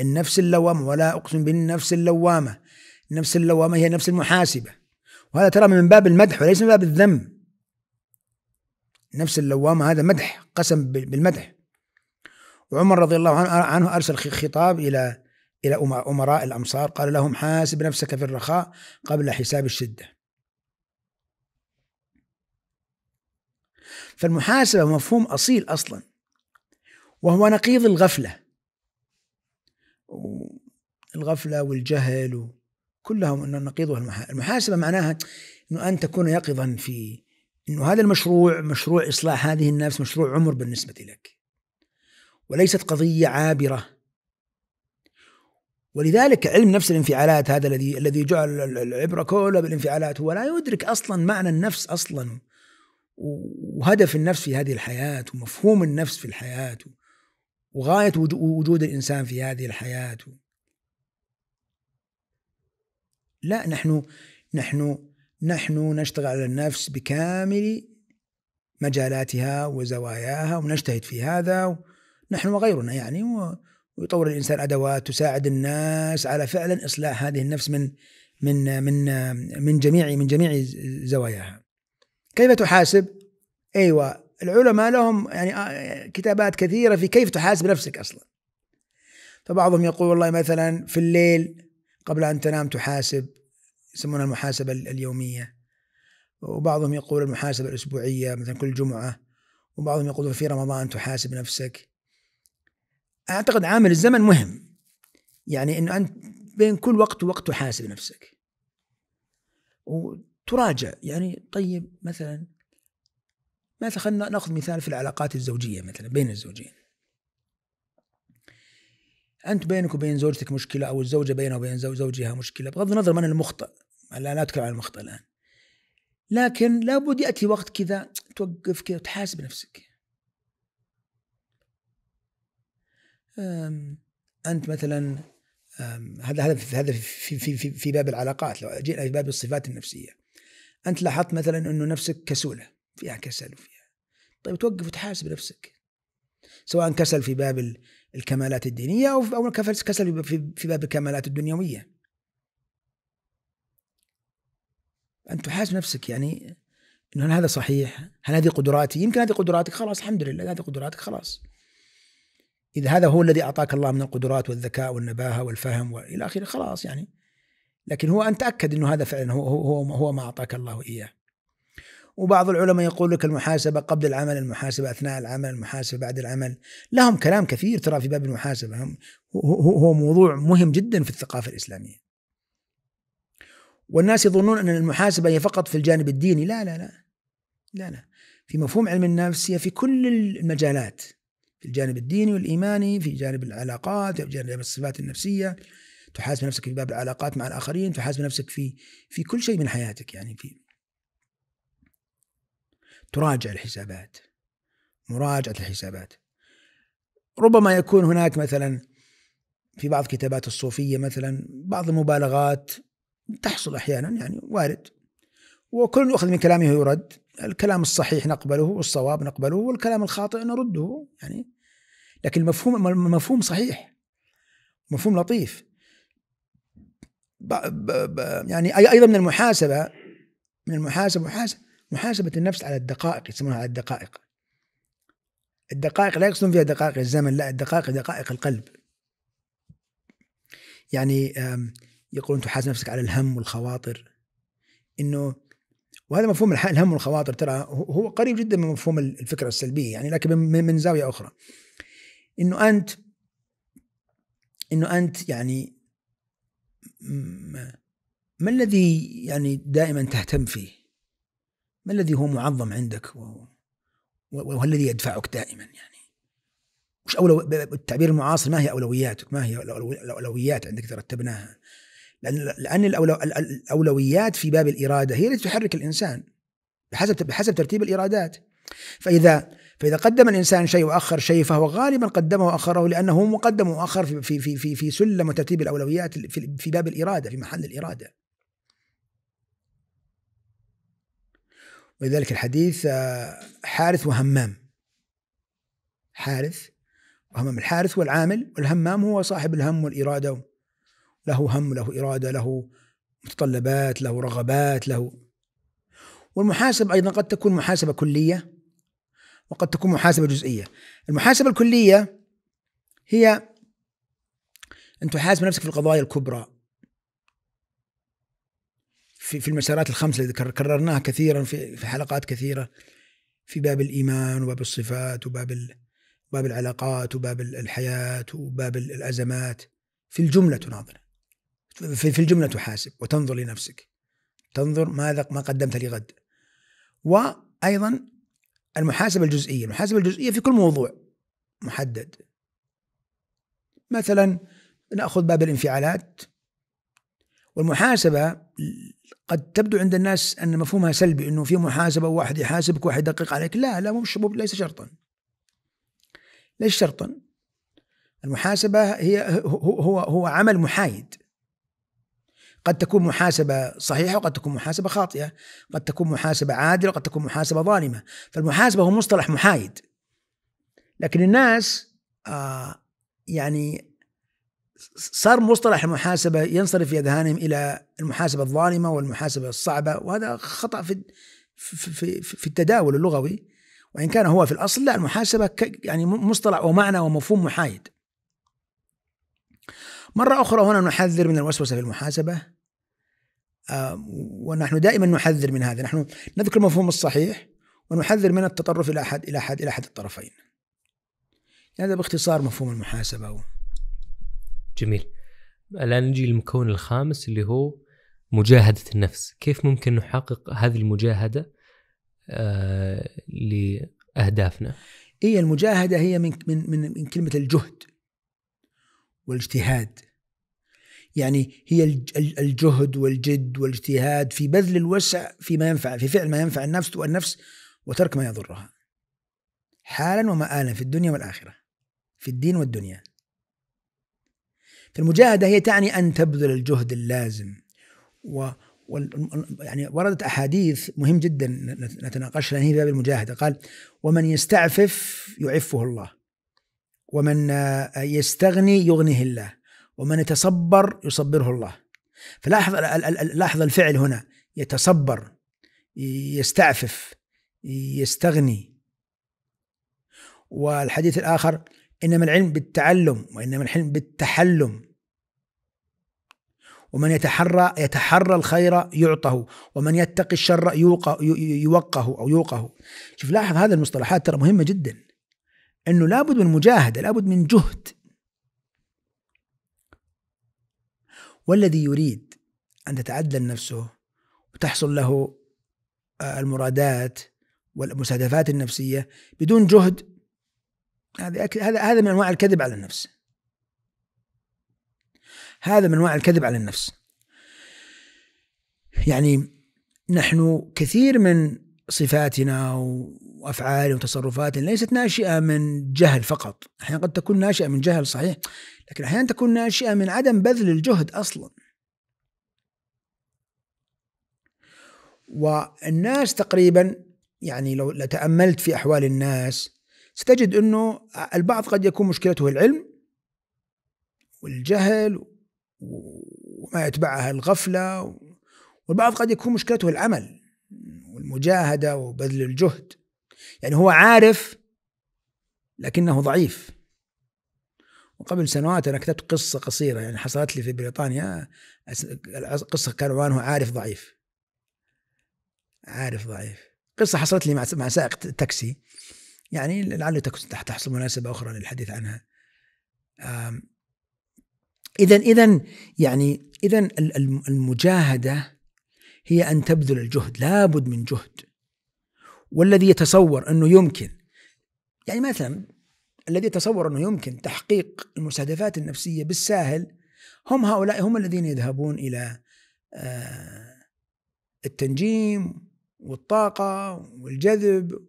النفس اللوامة ولا أقسم بالنفس اللوامة النفس اللوامة هي نفس المحاسبة وهذا ترى من باب المدح وليس من باب الذم نفس اللوامة هذا مدح قسم بالمدح وعمر رضي الله عنه أرسل خطاب إلى إلى أمراء الأمصار قال لهم حاسب نفسك في الرخاء قبل حساب الشدة فالمحاسبة مفهوم أصيل أصلا وهو نقيض الغفلة الغفلة والجهل كلهم أنه نقيضها المحاسبة معناها أنه أن تكون يقظا في أنه هذا المشروع مشروع إصلاح هذه النفس مشروع عمر بالنسبة لك وليست قضية عابرة ولذلك علم نفس الانفعالات هذا الذي الذي جعل العبره كلها بالانفعالات هو لا يدرك اصلا معنى النفس اصلا وهدف النفس في هذه الحياه ومفهوم النفس في الحياه وغايه وجود الانسان في هذه الحياه لا نحن نحن نحن نشتغل على النفس بكامل مجالاتها وزواياها ونجتهد في هذا نحن وغيرنا يعني و ويطور الانسان ادوات تساعد الناس على فعلا اصلاح هذه النفس من من من من جميع من جميع زواياها. كيف تحاسب؟ ايوه العلماء لهم يعني آه، كتابات كثيره في كيف تحاسب نفسك اصلا. فبعضهم يقول والله مثلا في الليل قبل ان تنام تحاسب يسمونها المحاسبه اليوميه. وبعضهم يقول المحاسبه الاسبوعيه مثلا كل جمعه وبعضهم يقول في رمضان تحاسب نفسك اعتقد عامل الزمن مهم يعني انه انت بين كل وقت ووقت تحاسب نفسك وتراجع يعني طيب مثلا مثلا خلينا ناخذ مثال في العلاقات الزوجيه مثلا بين الزوجين انت بينك وبين زوجتك مشكله او الزوجه بينها وبين زوجها مشكله بغض النظر من المخطئ لا لا اتكلم عن المخطئ الان لكن لابد ياتي وقت كذا توقف كذا وتحاسب نفسك انت مثلا هذا هذا هذا في في في, في باب العلاقات لو جينا في باب الصفات النفسيه انت لاحظت مثلا انه نفسك كسوله فيها كسل وفيها طيب توقف وتحاسب نفسك سواء كسل في باب الكمالات الدينيه او او كسل في باب الكمالات الدنيويه ان تحاسب نفسك يعني انه هل هذا صحيح؟ هل هذه قدراتي؟ يمكن هذه قدراتك خلاص الحمد لله هذه قدراتك خلاص اذا هذا هو الذي اعطاك الله من القدرات والذكاء والنباهه والفهم والى اخره خلاص يعني لكن هو ان تاكد انه هذا فعلا هو هو هو ما اعطاك الله اياه. وبعض العلماء يقول لك المحاسبه قبل العمل، المحاسبه اثناء العمل، المحاسبه بعد العمل، لهم كلام كثير ترى في باب المحاسبه هم هو, هو موضوع مهم جدا في الثقافه الاسلاميه. والناس يظنون ان المحاسبه هي فقط في الجانب الديني، لا لا لا. لا لا. في مفهوم علم النفس هي في كل المجالات. في الجانب الديني والإيماني في جانب العلاقات في جانب الصفات النفسية تحاسب نفسك في باب العلاقات مع الآخرين تحاسب نفسك في في كل شيء من حياتك يعني في تراجع الحسابات مراجعة الحسابات ربما يكون هناك مثلا في بعض كتابات الصوفية مثلا بعض المبالغات تحصل أحيانا يعني وارد وكل يؤخذ من كلامه ويرد الكلام الصحيح نقبله والصواب نقبله والكلام الخاطئ نرده يعني لكن المفهوم المفهوم صحيح مفهوم لطيف يعني ايضا من المحاسبه من المحاسبه محاسبه محاسبه النفس على الدقائق يسمونها على الدقائق الدقائق لا يقصدون فيها دقائق الزمن لا الدقائق دقائق القلب يعني يقولون تحاسب نفسك على الهم والخواطر انه وهذا مفهوم الهم والخواطر ترى هو قريب جدا من مفهوم الفكره السلبيه يعني لكن من زاويه اخرى انه انت انه انت يعني ما الذي يعني دائما تهتم فيه؟ ما الذي هو معظم عندك وهو الذي يدفعك دائما يعني؟ وش أولو... التعبير المعاصر ما هي اولوياتك؟ ما هي الاولويات عندك ترتبناها؟ لان لان الاولويات في باب الاراده هي التي تحرك الانسان بحسب بحسب ترتيب الارادات فاذا فاذا قدم الانسان شيء واخر شيء فهو غالبا قدمه واخره لانه مقدم واخر في في في في سلم وترتيب الاولويات في, في باب الاراده في محل الاراده ولذلك الحديث آه، حارث وهمام حارث وهمام الحارث والعامل والهمام هو صاحب الهم والإرادة له هم له إرادة له متطلبات له رغبات له والمحاسبة أيضا قد تكون محاسبة كلية وقد تكون محاسبة جزئية المحاسبة الكلية هي أن تحاسب نفسك في القضايا الكبرى في في المسارات الخمسة التي كررناها كثيرا في في حلقات كثيره في باب الايمان وباب الصفات وباب باب العلاقات وباب الحياه وباب الازمات في الجمله تناظر في الجملة تحاسب وتنظر لنفسك تنظر ماذا ما قدمت لغد وأيضا المحاسبة الجزئية المحاسبة الجزئية في كل موضوع محدد مثلا نأخذ باب الانفعالات والمحاسبة قد تبدو عند الناس أن مفهومها سلبي أنه في محاسبة واحد يحاسبك واحد يدقق عليك لا لا مش ليس شرطا ليس شرطا المحاسبة هي هو هو, هو عمل محايد قد تكون محاسبة صحيحة وقد تكون محاسبة خاطئة قد تكون محاسبة عادلة وقد تكون محاسبة ظالمة فالمحاسبة هو مصطلح محايد لكن الناس آه يعني صار مصطلح المحاسبة ينصرف في أذهانهم إلى المحاسبة الظالمة والمحاسبة الصعبة وهذا خطأ في في في التداول اللغوي وإن كان هو في الأصل لا المحاسبة يعني مصطلح ومعنى ومفهوم محايد مرة أخرى هنا نحذر من الوسوسة في المحاسبة آه، ونحن دائما نحذر من هذا نحن نذكر المفهوم الصحيح ونحذر من التطرف إلى أحد إلى أحد إلى أحد الطرفين يعني هذا باختصار مفهوم المحاسبة و... جميل الآن نجي للمكون الخامس اللي هو مجاهدة النفس كيف ممكن نحقق هذه المجاهدة آه لأهدافنا إيه المجاهدة هي من, من, من, من كلمة الجهد والاجتهاد يعني هي الجهد والجد والاجتهاد في بذل الوسع فيما ينفع في فعل ما ينفع النفس والنفس وترك ما يضرها حالا ومآلا في الدنيا والآخرة في الدين والدنيا فالمجاهدة هي تعني أن تبذل الجهد اللازم و يعني وردت أحاديث مهم جدا نتناقشها هي باب المجاهدة قال ومن يستعفف يعفه الله ومن يستغني يغنيه الله ومن يتصبر يصبره الله فلاحظ لاحظ الفعل هنا يتصبر يستعفف يستغني والحديث الآخر إنما العلم بالتعلم وإنما العلم بالتحلم ومن يتحرى يتحرى الخير يعطه ومن يتقي الشر يوقه, يوقه أو يوقه شوف لاحظ هذه المصطلحات ترى مهمة جدا انه لابد من مجاهده لابد من جهد والذي يريد ان تتعدل نفسه وتحصل له آه، المرادات والمستهدفات النفسيه بدون جهد هذا هذا من انواع الكذب على النفس هذا من انواع الكذب على النفس يعني نحن كثير من صفاتنا وافعال وتصرفات ليست ناشئه من جهل فقط، احيانا قد تكون ناشئه من جهل صحيح، لكن احيانا تكون ناشئه من عدم بذل الجهد اصلا. والناس تقريبا يعني لو تأملت في أحوال الناس ستجد أنه البعض قد يكون مشكلته العلم والجهل وما يتبعها الغفلة والبعض قد يكون مشكلته العمل والمجاهدة وبذل الجهد يعني هو عارف لكنه ضعيف وقبل سنوات انا كتبت قصه قصيره يعني حصلت لي في بريطانيا قصه كان عنوانها عارف ضعيف عارف ضعيف قصه حصلت لي مع سائق تاكسي يعني لعل تحصل مناسبه اخرى للحديث عنها اذا اذا يعني اذا المجاهده هي ان تبذل الجهد لابد من جهد والذي يتصور انه يمكن يعني مثلا الذي يتصور انه يمكن تحقيق المستهدفات النفسيه بالساهل هم هؤلاء هم الذين يذهبون الى آه، التنجيم والطاقه والجذب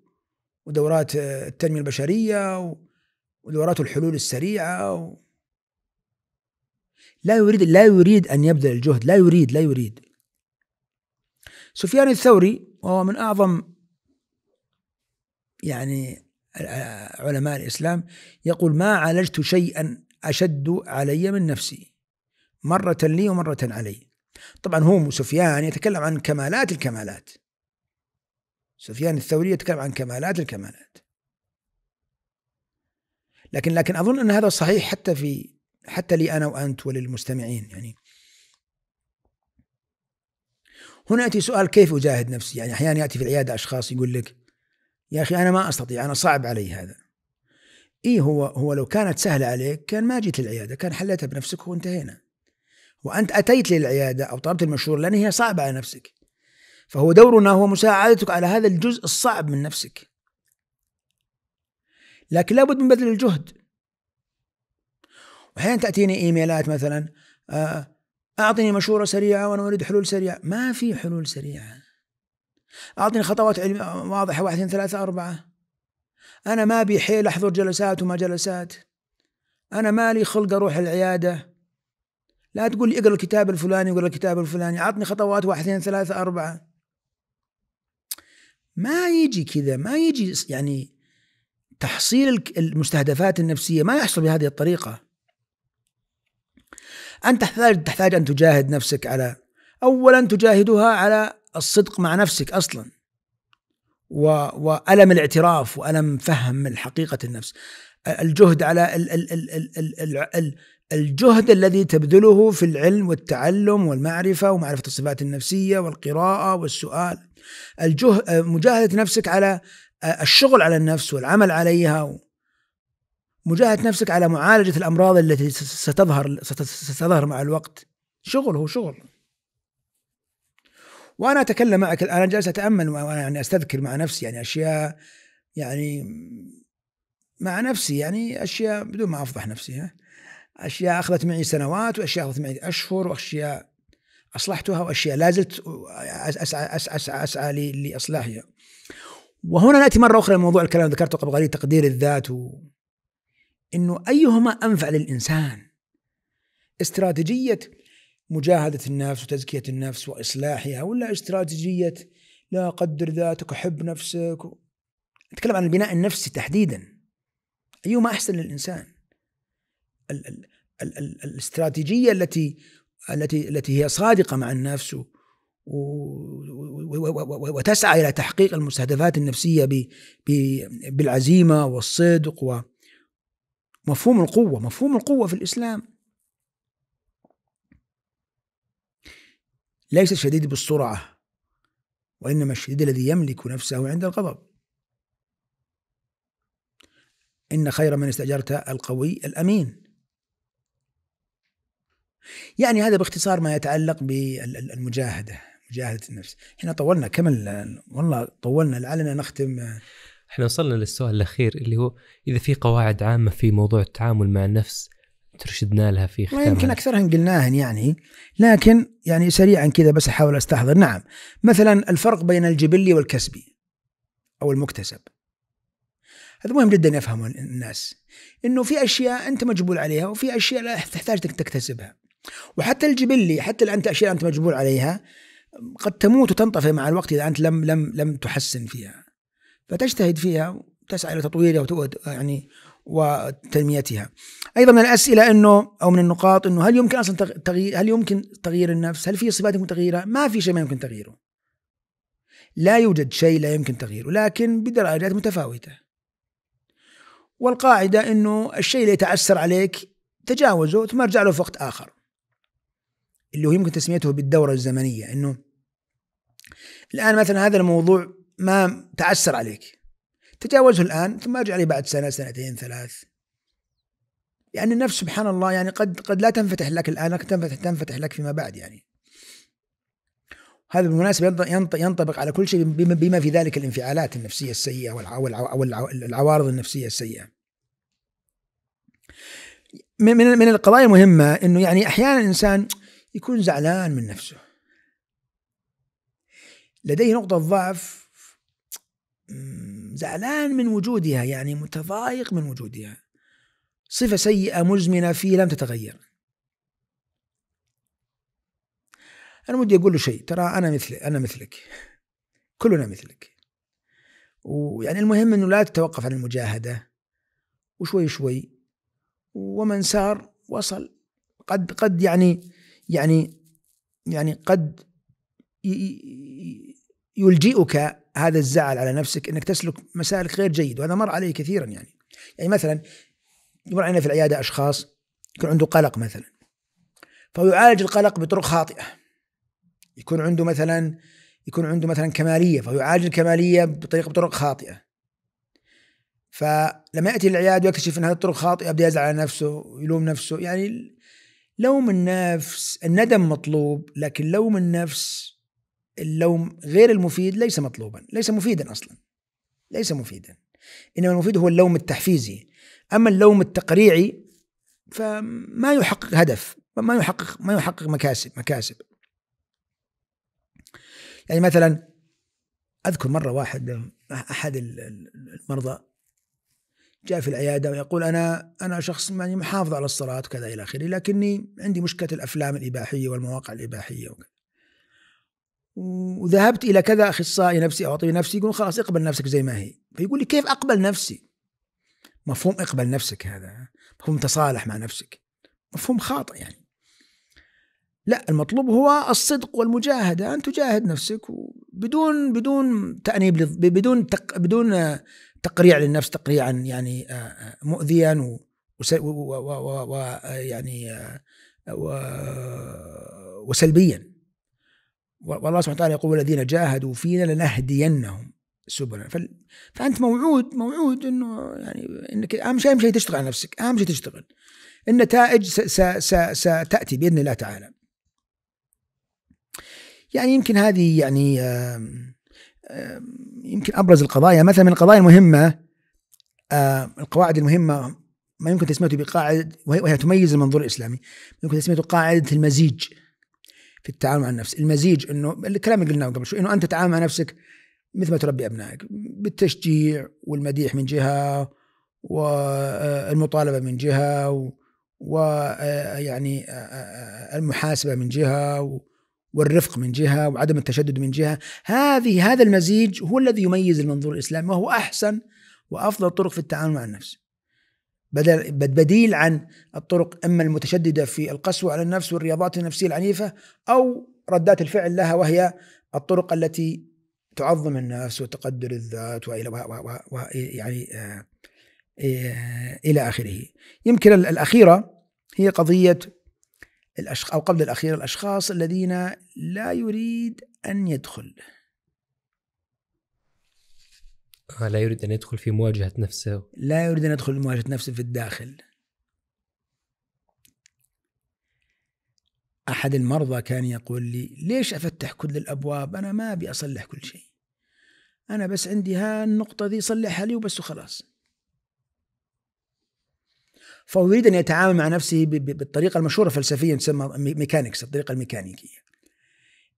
ودورات آه، التنميه البشريه ودورات الحلول السريعه لا يريد لا يريد ان يبذل الجهد لا يريد لا يريد سفيان الثوري وهو من اعظم يعني علماء الإسلام يقول ما عالجت شيئا أشد علي من نفسي مرة لي ومرة علي طبعا هو سفيان يتكلم عن كمالات الكمالات سفيان الثوري يتكلم عن كمالات الكمالات لكن لكن اظن ان هذا صحيح حتى في حتى لي انا وانت وللمستمعين يعني هنا ياتي سؤال كيف اجاهد نفسي؟ يعني احيانا ياتي في العياده اشخاص يقول لك يا اخي انا ما استطيع انا صعب علي هذا اي هو هو لو كانت سهله عليك كان ما جيت للعياده كان حليتها بنفسك وانتهينا وانت اتيت للعياده او طلبت المشوره لان هي صعبه على نفسك فهو دورنا هو مساعدتك على هذا الجزء الصعب من نفسك لكن لابد من بذل الجهد واحيانا تاتيني ايميلات مثلا آه، اعطني مشوره سريعه وانا اريد حلول سريعه ما في حلول سريعه أعطني خطوات واضحة واحد اثنين ثلاثة أربعة أنا ما أبي حيل أحضر جلسات وما جلسات أنا مالي خلق أروح العيادة لا تقول لي اقرا الكتاب الفلاني واقرا الكتاب الفلاني أعطني خطوات واحد اثنين ثلاثة أربعة ما يجي كذا ما يجي يعني تحصيل المستهدفات النفسية ما يحصل بهذه الطريقة أنت تحتاج تحتاج أن تجاهد نفسك على أولا تجاهدها على الصدق مع نفسك اصلا و... والم الاعتراف والم فهم حقيقه النفس الجهد على ال... ال... ال... ال... ال... ال... الجهد الذي تبذله في العلم والتعلم والمعرفه ومعرفه الصفات النفسيه والقراءه والسؤال الجهد مجاهده نفسك على الشغل على النفس والعمل عليها مجاهده نفسك على معالجه الامراض التي ستظهر ستظهر مع الوقت شغل هو شغل وانا اتكلم معك انا جالس اتامل وانا يعني استذكر مع نفسي يعني اشياء يعني مع نفسي يعني اشياء بدون ما افضح نفسي ها اشياء اخذت معي سنوات واشياء اخذت معي اشهر واشياء اصلحتها واشياء لا زلت اسعى اسعى اسعى, أسعى لاصلاحها. وهنا ناتي مره اخرى لموضوع الكلام اللي ذكرته قبل قليل تقدير الذات و... انه ايهما انفع للانسان؟ استراتيجيه مجاهدة النفس وتزكية النفس وإصلاحها ولا استراتيجية لا قدر ذاتك وحب نفسك نتكلم عن البناء النفسي تحديدا أيهما أحسن للإنسان ال ال ال ال الاستراتيجية التي التي التي هي صادقة مع النفس وتسعى إلى تحقيق المستهدفات النفسية ب- ب- بالعزيمة والصدق ومفهوم القوة مفهوم القوة في الإسلام ليس الشديد بالسرعة وإنما الشديد الذي يملك نفسه عند الغضب إن خير من استأجرت القوي الأمين يعني هذا باختصار ما يتعلق بالمجاهدة مجاهدة النفس احنا طولنا كمل والله طولنا لعلنا نختم احنا وصلنا للسؤال الأخير اللي هو إذا في قواعد عامة في موضوع التعامل مع النفس ترشدنا لها في ختام يمكن اكثرها قلناها يعني لكن يعني سريعا كذا بس احاول استحضر نعم مثلا الفرق بين الجبلي والكسبي او المكتسب هذا مهم جدا يفهمه الناس انه في اشياء انت مجبول عليها وفي اشياء لا تحتاج انك تكتسبها وحتى الجبلي حتى الان اشياء انت مجبول عليها قد تموت وتنطفئ مع الوقت اذا انت لم لم لم تحسن فيها فتجتهد فيها وتسعى الى تطويرها يعني وتنميتها ايضا من الاسئله انه او من النقاط انه هل يمكن اصلا تغيير هل يمكن تغيير النفس؟ هل في صفات يمكن تغييرها؟ ما في شيء ما يمكن تغييره. لا يوجد شيء لا يمكن تغييره لكن بدرجات متفاوته. والقاعده انه الشيء اللي يتعسر عليك تجاوزه ثم ارجع له في وقت اخر. اللي هو يمكن تسميته بالدوره الزمنيه انه الان مثلا هذا الموضوع ما تعسر عليك تجاوزه الآن ثم ارجع لي بعد سنة سنتين ثلاث يعني النفس سبحان الله يعني قد قد لا تنفتح لك الآن لكن تنفتح تنفتح لك فيما بعد يعني هذا بالمناسبة ينطبق على كل شيء بما في ذلك الانفعالات النفسية السيئة والعوارض النفسية السيئة من من القضايا المهمة انه يعني احيانا الانسان يكون زعلان من نفسه لديه نقطة ضعف زعلان من وجودها يعني متضايق من وجودها صفة سيئة مزمنة فيه لم تتغير أنا ودي أقول له شيء ترى أنا مثلي أنا مثلك كلنا مثلك ويعني المهم أنه لا تتوقف عن المجاهدة وشوي شوي ومن سار وصل قد قد يعني يعني يعني قد يلجئك هذا الزعل على نفسك انك تسلك مسالك غير جيد وهذا مر علي كثيرا يعني يعني مثلا يمر علينا في العياده اشخاص يكون عنده قلق مثلا فهو يعالج القلق بطرق خاطئه يكون عنده مثلا يكون عنده مثلا كماليه فيعالج الكماليه بطريقه بطرق خاطئه فلما ياتي العياده ويكتشف ان هذه الطرق خاطئه يبدا يزعل على نفسه ويلوم نفسه يعني لوم النفس الندم مطلوب لكن لوم النفس اللوم غير المفيد ليس مطلوبا ليس مفيدا أصلا ليس مفيدا إنما المفيد هو اللوم التحفيزي أما اللوم التقريعي فما يحقق هدف ما يحقق ما يحقق مكاسب مكاسب يعني مثلا اذكر مره واحد احد المرضى جاء في العياده ويقول انا انا شخص يعني محافظ على الصلاه وكذا الى اخره لكني عندي مشكله الافلام الاباحيه والمواقع الاباحيه وكذا. وذهبت الى كذا اخصائي نفسي او طبيب نفسي يقول خلاص اقبل نفسك زي ما هي فيقول لي كيف اقبل نفسي مفهوم اقبل نفسك هذا مفهوم تصالح مع نفسك مفهوم خاطئ يعني لا المطلوب هو الصدق والمجاهده ان تجاهد نفسك بدون بدون تانيب بدون تق بدون تقريع للنفس تقريعا يعني مؤذيا ويعني وسلبيا والله سبحانه وتعالى يقول الذين جاهدوا فينا لنهدينهم سبلنا فانت موعود موعود انه يعني انك اهم شيء اهم شيء تشتغل على نفسك اهم شيء تشتغل النتائج ستاتي باذن الله تعالى يعني يمكن هذه يعني يمكن ابرز القضايا مثلا من القضايا المهمه القواعد المهمه ما يمكن تسميته بقاعده وهي تميز المنظور الاسلامي يمكن تسميته قاعده المزيج في التعامل مع النفس المزيج انه الكلام اللي قلناه قبل شوي انه انت تتعامل مع نفسك مثل ما تربي ابنائك بالتشجيع والمديح من جهه والمطالبه آه، من جهه ويعني آه، آه، المحاسبه من جهه والرفق من جهه وعدم التشدد من جهه هذه هذا المزيج هو الذي يميز المنظور الاسلامي وهو احسن وافضل طرق في التعامل مع النفس بدل بديل عن الطرق اما المتشدده في القسوه على النفس والرياضات النفسيه العنيفه او ردات الفعل لها وهي الطرق التي تعظم النفس وتقدر الذات والى و... و... و... و... يعني آه، آه، الى اخره. يمكن الاخيره هي قضيه الاشخاص او قبل الاخيره الاشخاص الذين لا يريد ان يدخل آه، لا يريد أن يدخل في مواجهة نفسه لا يريد أن يدخل في مواجهة نفسه في الداخل أحد المرضى كان يقول لي ليش أفتح كل الأبواب أنا ما أبي أصلح كل شيء أنا بس عندي ها النقطة ذي صلحها لي وبس وخلاص فهو يريد أن يتعامل مع نفسه بالطريقة المشهورة فلسفيا تسمى ميكانيكس الطريقة الميكانيكية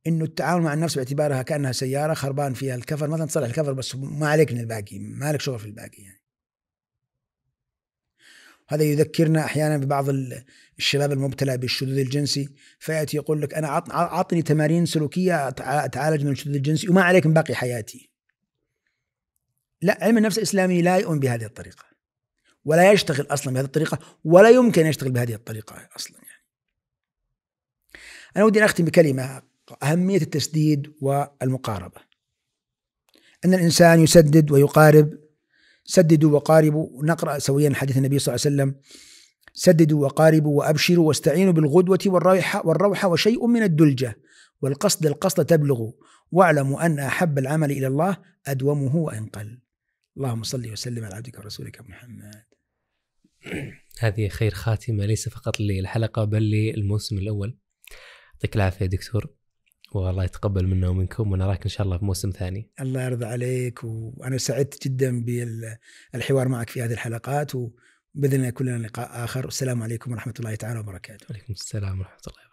انه التعامل مع النفس باعتبارها كانها سياره خربان فيها الكفر مثلا تصلح الكفر بس ما عليك من الباقي ما لك شغل في الباقي يعني هذا يذكرنا احيانا ببعض الشباب المبتلى بالشذوذ الجنسي فياتي يقول لك انا اعطني تمارين سلوكيه اتعالج من الشذوذ الجنسي وما عليك من باقي حياتي. لا علم النفس الاسلامي لا يؤمن بهذه الطريقه. ولا يشتغل اصلا بهذه الطريقه ولا يمكن يشتغل بهذه الطريقه اصلا يعني. انا ودي ان اختم بكلمه أهمية التسديد والمقاربة أن الإنسان يسدد ويقارب سددوا وقاربوا نقرأ سويا حديث النبي صلى الله عليه وسلم سددوا وقاربوا وأبشروا واستعينوا بالغدوة والروحة, والروحة وشيء من الدلجة والقصد القصد تبلغ واعلموا أن أحب العمل إلى الله أدومه وإن قل اللهم صل وسلم على عبدك ورسولك محمد هذه خير خاتمة ليس فقط للحلقة بل للموسم الأول يعطيك العافية دكتور والله يتقبل منا ومنكم ونراك ان شاء الله في موسم ثاني. الله يرضى عليك وانا سعدت جدا بالحوار معك في هذه الحلقات وباذن الله كلنا لقاء اخر والسلام عليكم ورحمه الله تعالى وبركاته. وعليكم السلام ورحمه الله.